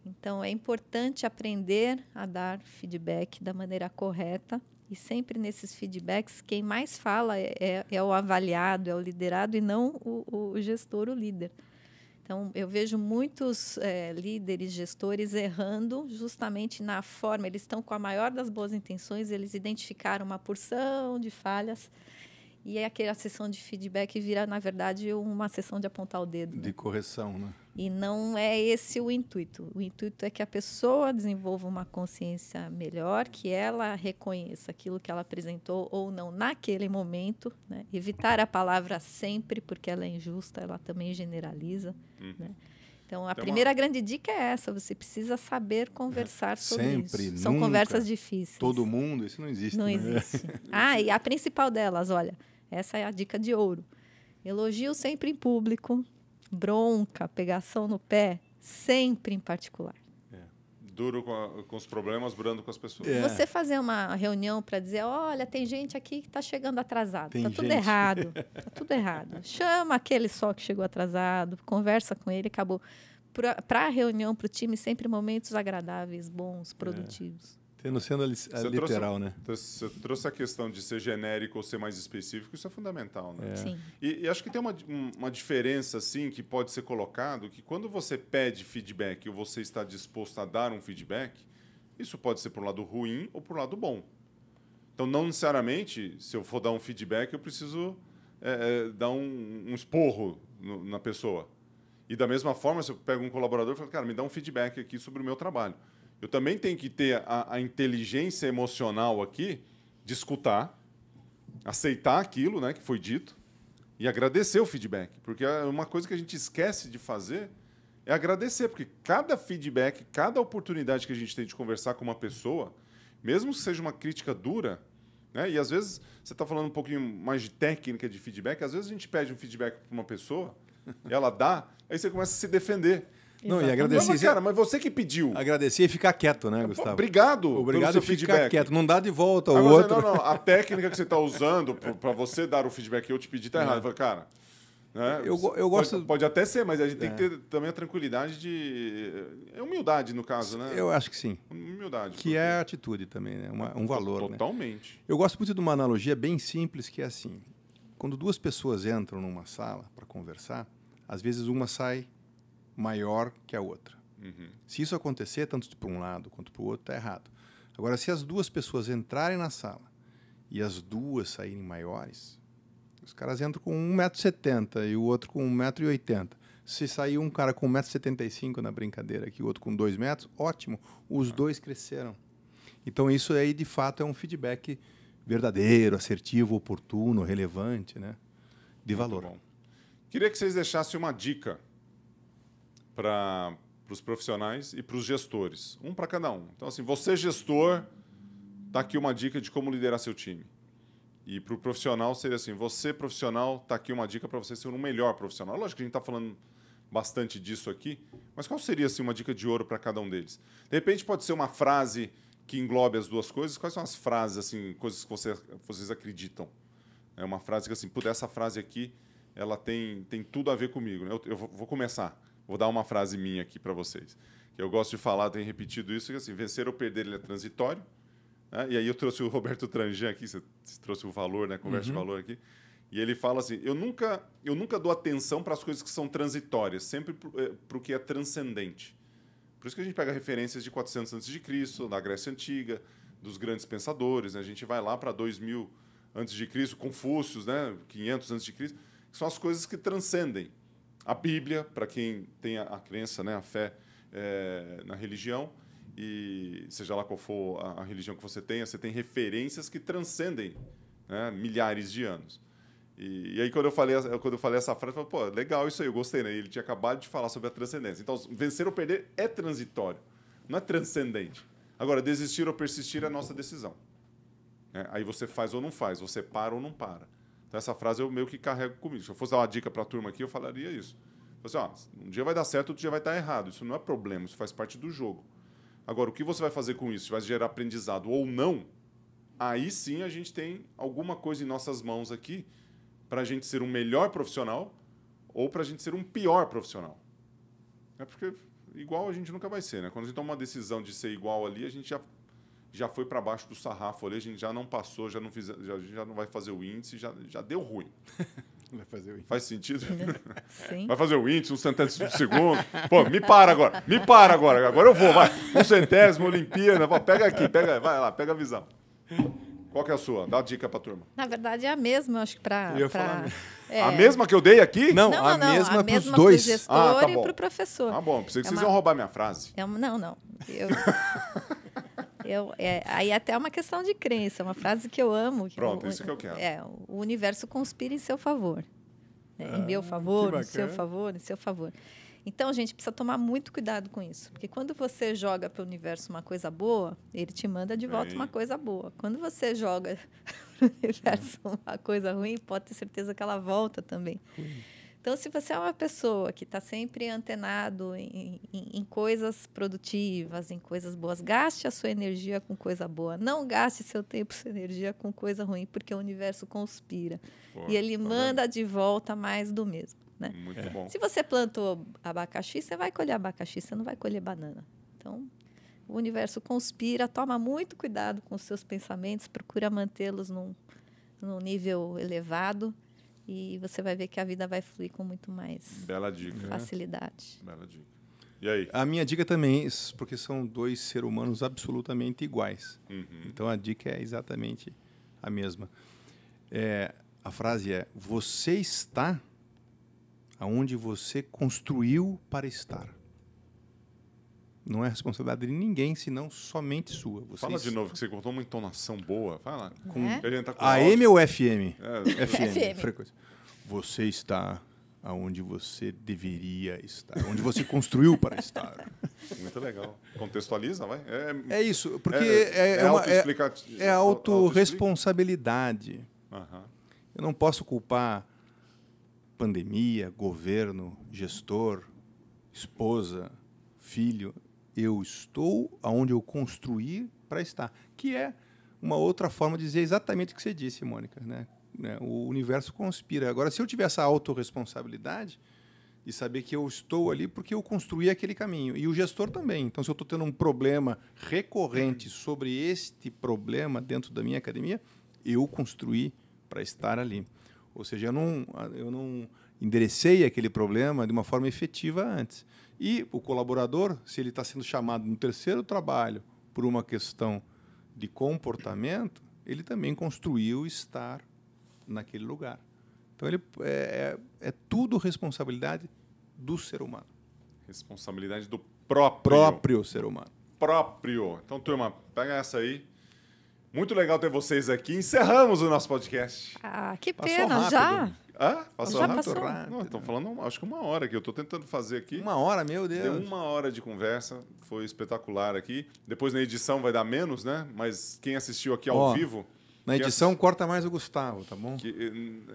Então é importante aprender a dar feedback da maneira correta e sempre nesses feedbacks quem mais fala é, é, é o avaliado, é o liderado e não o, o gestor, o líder. Então, eu vejo muitos é, líderes, gestores errando justamente na forma. Eles estão com a maior das boas intenções, eles identificaram uma porção de falhas e é aquela sessão de feedback vira, na verdade, uma sessão de apontar o dedo. De né? correção, né? E não é esse o intuito. O intuito é que a pessoa desenvolva uma consciência melhor, que ela reconheça aquilo que ela apresentou ou não naquele momento. Né? Evitar a palavra sempre, porque ela é injusta, ela também generaliza. Uhum. Né? Então, a então, primeira grande dica é essa: você precisa saber é. conversar sobre sempre, isso. São conversas difíceis. Todo mundo, isso não existe. Não né? existe. *laughs* ah, e a principal delas, olha, essa é a dica de ouro. Elogio sempre em público, bronca, pegação no pé, sempre em particular. É. Duro com, a, com, os problemas, brando com as pessoas. É. Você fazer uma reunião para dizer, olha, tem gente aqui que está chegando atrasado, está tudo errado, está *laughs* tudo errado. Chama aquele só que chegou atrasado, conversa com ele, acabou. Para a reunião, para o time, sempre momentos agradáveis, bons, produtivos. É. Tendo sendo a, li literal, trouxe, né? Então, você trouxe a questão de ser genérico ou ser mais específico, isso é fundamental, né? É. Sim. E, e, acho que tem uma, uma diferença, assim, que pode ser colocado, que quando você pede feedback ou você está disposto a dar um feedback, isso pode ser para o lado ruim ou para o lado bom. Então, não necessariamente, se eu for dar um feedback, eu preciso é, é, dar um, um esporro no, na pessoa. E da mesma forma, se eu pego um colaborador e falo, cara, me dá um feedback aqui sobre o meu trabalho eu também tenho que ter a, a inteligência emocional aqui de escutar, aceitar aquilo né, que foi dito e agradecer o feedback. Porque é uma coisa que a gente esquece de fazer é agradecer, porque cada feedback, cada oportunidade que a gente tem de conversar com uma pessoa, mesmo que seja uma crítica dura, né, e às vezes você está falando um pouquinho mais de técnica de feedback, às vezes a gente pede um feedback para uma pessoa, *laughs* ela dá, aí você começa a se defender. Não, e agradecer. mas, cara, mas você que pediu. Agradecer e ficar quieto, né, Gustavo? Obrigado. Obrigado e ficar feedback. quieto. Não dá de volta ao outro. Não, não. A *laughs* técnica que você está usando para você dar o feedback que eu te pedi tá é. errada. cara. Né? Eu, eu gosto. Pode, pode, até ser, mas a gente é. tem que é. ter também a tranquilidade de. É humildade, no caso, né? Eu acho que sim. Humildade. Que porque... é atitude também, né? Uma, um valor. Né? Totalmente. Né? Eu gosto muito de uma analogia bem simples que é assim: quando duas pessoas entram numa sala para conversar, às vezes uma sai maior que a outra. Uhum. Se isso acontecer, tanto para um lado quanto para o outro, está errado. Agora, se as duas pessoas entrarem na sala e as duas saírem maiores, os caras entram com 1,70m e o outro com 1,80m. Se sair um cara com 1,75m na brincadeira e o outro com 2 metros, ótimo, os ah. dois cresceram. Então, isso aí, de fato, é um feedback verdadeiro, assertivo, oportuno, relevante, né? de Muito valor. Bom. Queria que vocês deixassem uma dica para os profissionais e para os gestores, um para cada um. Então, assim, você gestor, está aqui uma dica de como liderar seu time. E para o profissional seria assim, você profissional, está aqui uma dica para você ser um melhor profissional. Lógico que a gente está falando bastante disso aqui, mas qual seria assim, uma dica de ouro para cada um deles? De repente pode ser uma frase que englobe as duas coisas. Quais são as frases, assim, coisas que você, vocês acreditam? É uma frase que assim, puder essa frase aqui, ela tem, tem tudo a ver comigo. Né? Eu, eu vou começar. Vou dar uma frase minha aqui para vocês. Que eu gosto de falar, tenho repetido isso, que é assim, vencer ou perder ele é transitório. Né? E aí eu trouxe o Roberto Tranjan aqui, você trouxe o valor, né? Conversa uhum. de valor aqui. E ele fala assim: eu nunca, eu nunca dou atenção para as coisas que são transitórias, sempre para o eh, que é transcendente. Por isso que a gente pega referências de 400 a.C., da Grécia Antiga, dos grandes pensadores. Né? A gente vai lá para 2000 a.C., Confúcio, né? 500 a.C., que são as coisas que transcendem a Bíblia, para quem tem a, a, crença, né, a fé é, na religião, e seja lá qual for a, a, religião que você tenha, você tem referências que transcendem né, milhares de anos. E, e, aí quando eu falei quando eu falei essa frase, eu falei, pô, legal isso aí, eu gostei, né? Ele tinha acabado de falar sobre a transcendência. Então, vencer ou perder é transitório, não é transcendente. Agora, desistir ou persistir é a nossa decisão. É, aí você faz ou não faz, você para ou não para. Então, essa frase eu meio que carrego comigo. Se eu fosse dar uma dica para a turma aqui, eu falaria isso. Assim, ó, um dia vai dar certo, outro dia vai estar errado. Isso não é problema, isso faz parte do jogo. Agora, o que você vai fazer com isso? Vai gerar aprendizado ou não? Aí sim a gente tem alguma coisa em nossas mãos aqui para a gente ser um melhor profissional ou para a gente ser um pior profissional. É porque igual a gente nunca vai ser, né? Quando a gente toma uma decisão de ser igual ali, a gente já já foi para baixo do sarrafo ali, a gente já não passou, já não fiz, já, já não vai fazer o índice, já, já deu ruim. *laughs* Vai fazer o índice. Faz sentido? *laughs* Sim. Vai fazer o índice, um centésimo de segundo. Pô, me para agora, me para agora, agora eu vou, vai. Um centésimo, Olimpíada, pô, pega aqui, pega, vai lá, pega a visão. Qual que é a sua? Dá a dica a turma. Na verdade, é a mesma, acho que para. Pra... É... A mesma que eu dei aqui? Não, não, não a mesma a mesma dois. o gestor ah, tá e professor. Ah, bom, pensei que é vocês uma... iam roubar minha frase. É uma... Não, não. Eu... *laughs* Eu, é, aí até é uma questão de crença, é uma frase que eu amo. Que Pronto, o, isso que eu quero. É, o universo conspira em seu favor. Né? Ah, em meu favor, em seu favor, em seu favor. Então, gente, precisa tomar muito cuidado com isso. Porque quando você joga para o universo uma coisa boa, ele te manda de volta Aí. uma coisa boa. Quando você joga *laughs* para o hum. universo uma coisa ruim, pode ter certeza que ela volta também. Hum. Então, se você é uma pessoa que está sempre antenado em, em, em, coisas produtivas, em coisas boas, gaste a sua energia com coisa boa. Não gaste seu tempo, sua energia com coisa ruim, porque o universo conspira. Boa, e ele tá manda de volta mais do mesmo. Né? Muito é. bom. Se você plantou abacaxi, você vai colher abacaxi, você não vai colher banana. Então, o universo conspira, toma muito cuidado com os seus pensamentos, procura mantê-los num, num nível elevado e você vai ver que a vida vai fluir com muito mais dica, facilidade. Né? Bela dica. E aí? A minha dica também, é isso, porque são dois seres humanos absolutamente iguais. Uhum. Então a dica é exatamente a mesma. É, a frase é: você está onde você construiu para estar. Não é responsabilidade de ninguém, senão somente sua. Vocês... Fala de novo, que você cortou uma entonação boa. Fala. Com... É? Tá com AM ou FM? É. FM, FM. frequência. Você está aonde você deveria estar, onde você construiu para estar. Muito legal. Contextualiza, vai. É, é isso, porque é, é, é, é uma, é, é autorresponsabilidade. Eu não posso culpar pandemia, governo, gestor, esposa, filho eu estou aonde eu construí para estar, que é uma outra forma de dizer exatamente o que você disse, Mônica, né? né o universo conspira. Agora, se eu tiver essa autorresponsabilidade e saber que eu estou ali porque eu construí aquele caminho, e o gestor também. Então, se eu estou tendo um problema recorrente sobre este problema dentro da minha academia, eu construí para estar ali. Ou seja, eu não, eu não enderecei aquele problema de uma forma efetiva antes. E o colaborador, se ele está sendo chamado no terceiro trabalho por uma questão de comportamento, ele também construiu estar naquele lugar. Então ele é, é, é, tudo responsabilidade do ser humano. Responsabilidade do próprio. próprio ser humano. Próprio. Então, turma, pega essa aí. Muito legal ter vocês aqui. Encerramos o nosso podcast. Ah, que Passou pena, rápido. já? Ah, passou Já rápido. Passou. rápido. estão né? falando, acho que uma hora que eu estou tentando fazer aqui. Uma hora, meu Deus. Deu uma hora de conversa, foi espetacular aqui. Depois na edição vai dar menos, né? Mas quem assistiu aqui ao vivo. Na edição corta mais o Gustavo, tá bom? Que,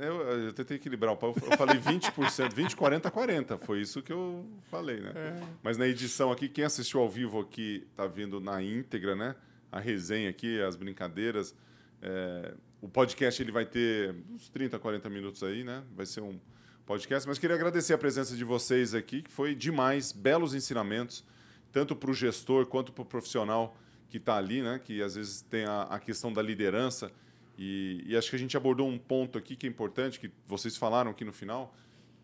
eh, eu, eu, tentei equilibrar, eu falei 20%, 20, 40, 40, foi isso que eu falei, né? É. Mas na edição aqui, quem assistiu ao vivo aqui, tá vendo na íntegra, né? A resenha aqui, as brincadeiras. É, o podcast ele vai ter uns 30, 40 minutos aí, né? Vai ser um podcast. Mas queria agradecer a presença de vocês aqui, que foi demais, belos ensinamentos, tanto para o gestor quanto para o profissional que está ali, né? Que às vezes tem a, a questão da liderança. E, e, acho que a gente abordou um ponto aqui que é importante, que vocês falaram aqui no final,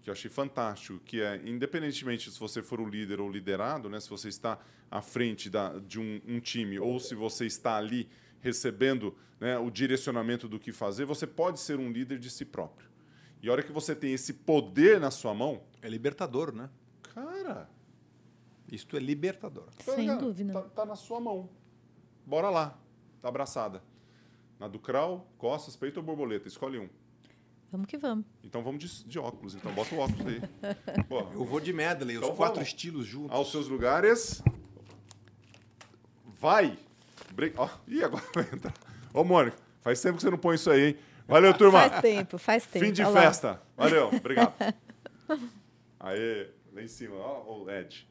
que eu achei fantástico, que é, independentemente se você for o líder ou liderado, né? Se você está à frente da, de um, um time ou se você está ali recebendo né, o direcionamento do que fazer, você pode ser um líder de si próprio. E a hora que você tem esse poder na sua mão. É libertador, né? Cara. Isto é libertador. Tá Sem cara, dúvida. Tá, tá, na sua mão. Bora lá. Tá abraçada. Na do Krau, costas, peito ou borboleta? Escolhe um. Vamos que vamos. Então vamos de, de óculos. Então bota o óculos aí. *laughs* Eu vou de medley, então os quatro vamos. estilos juntos. Aos seus lugares. Vai! Break. Ó, ih, agora vai entrar. Ô, Mônica, faz tempo que você não põe isso aí, hein? Valeu, turma. Faz tempo, faz tempo. Fim de Olá. festa. Valeu, obrigado. *laughs* Aê, lá em cima, ó, o LED.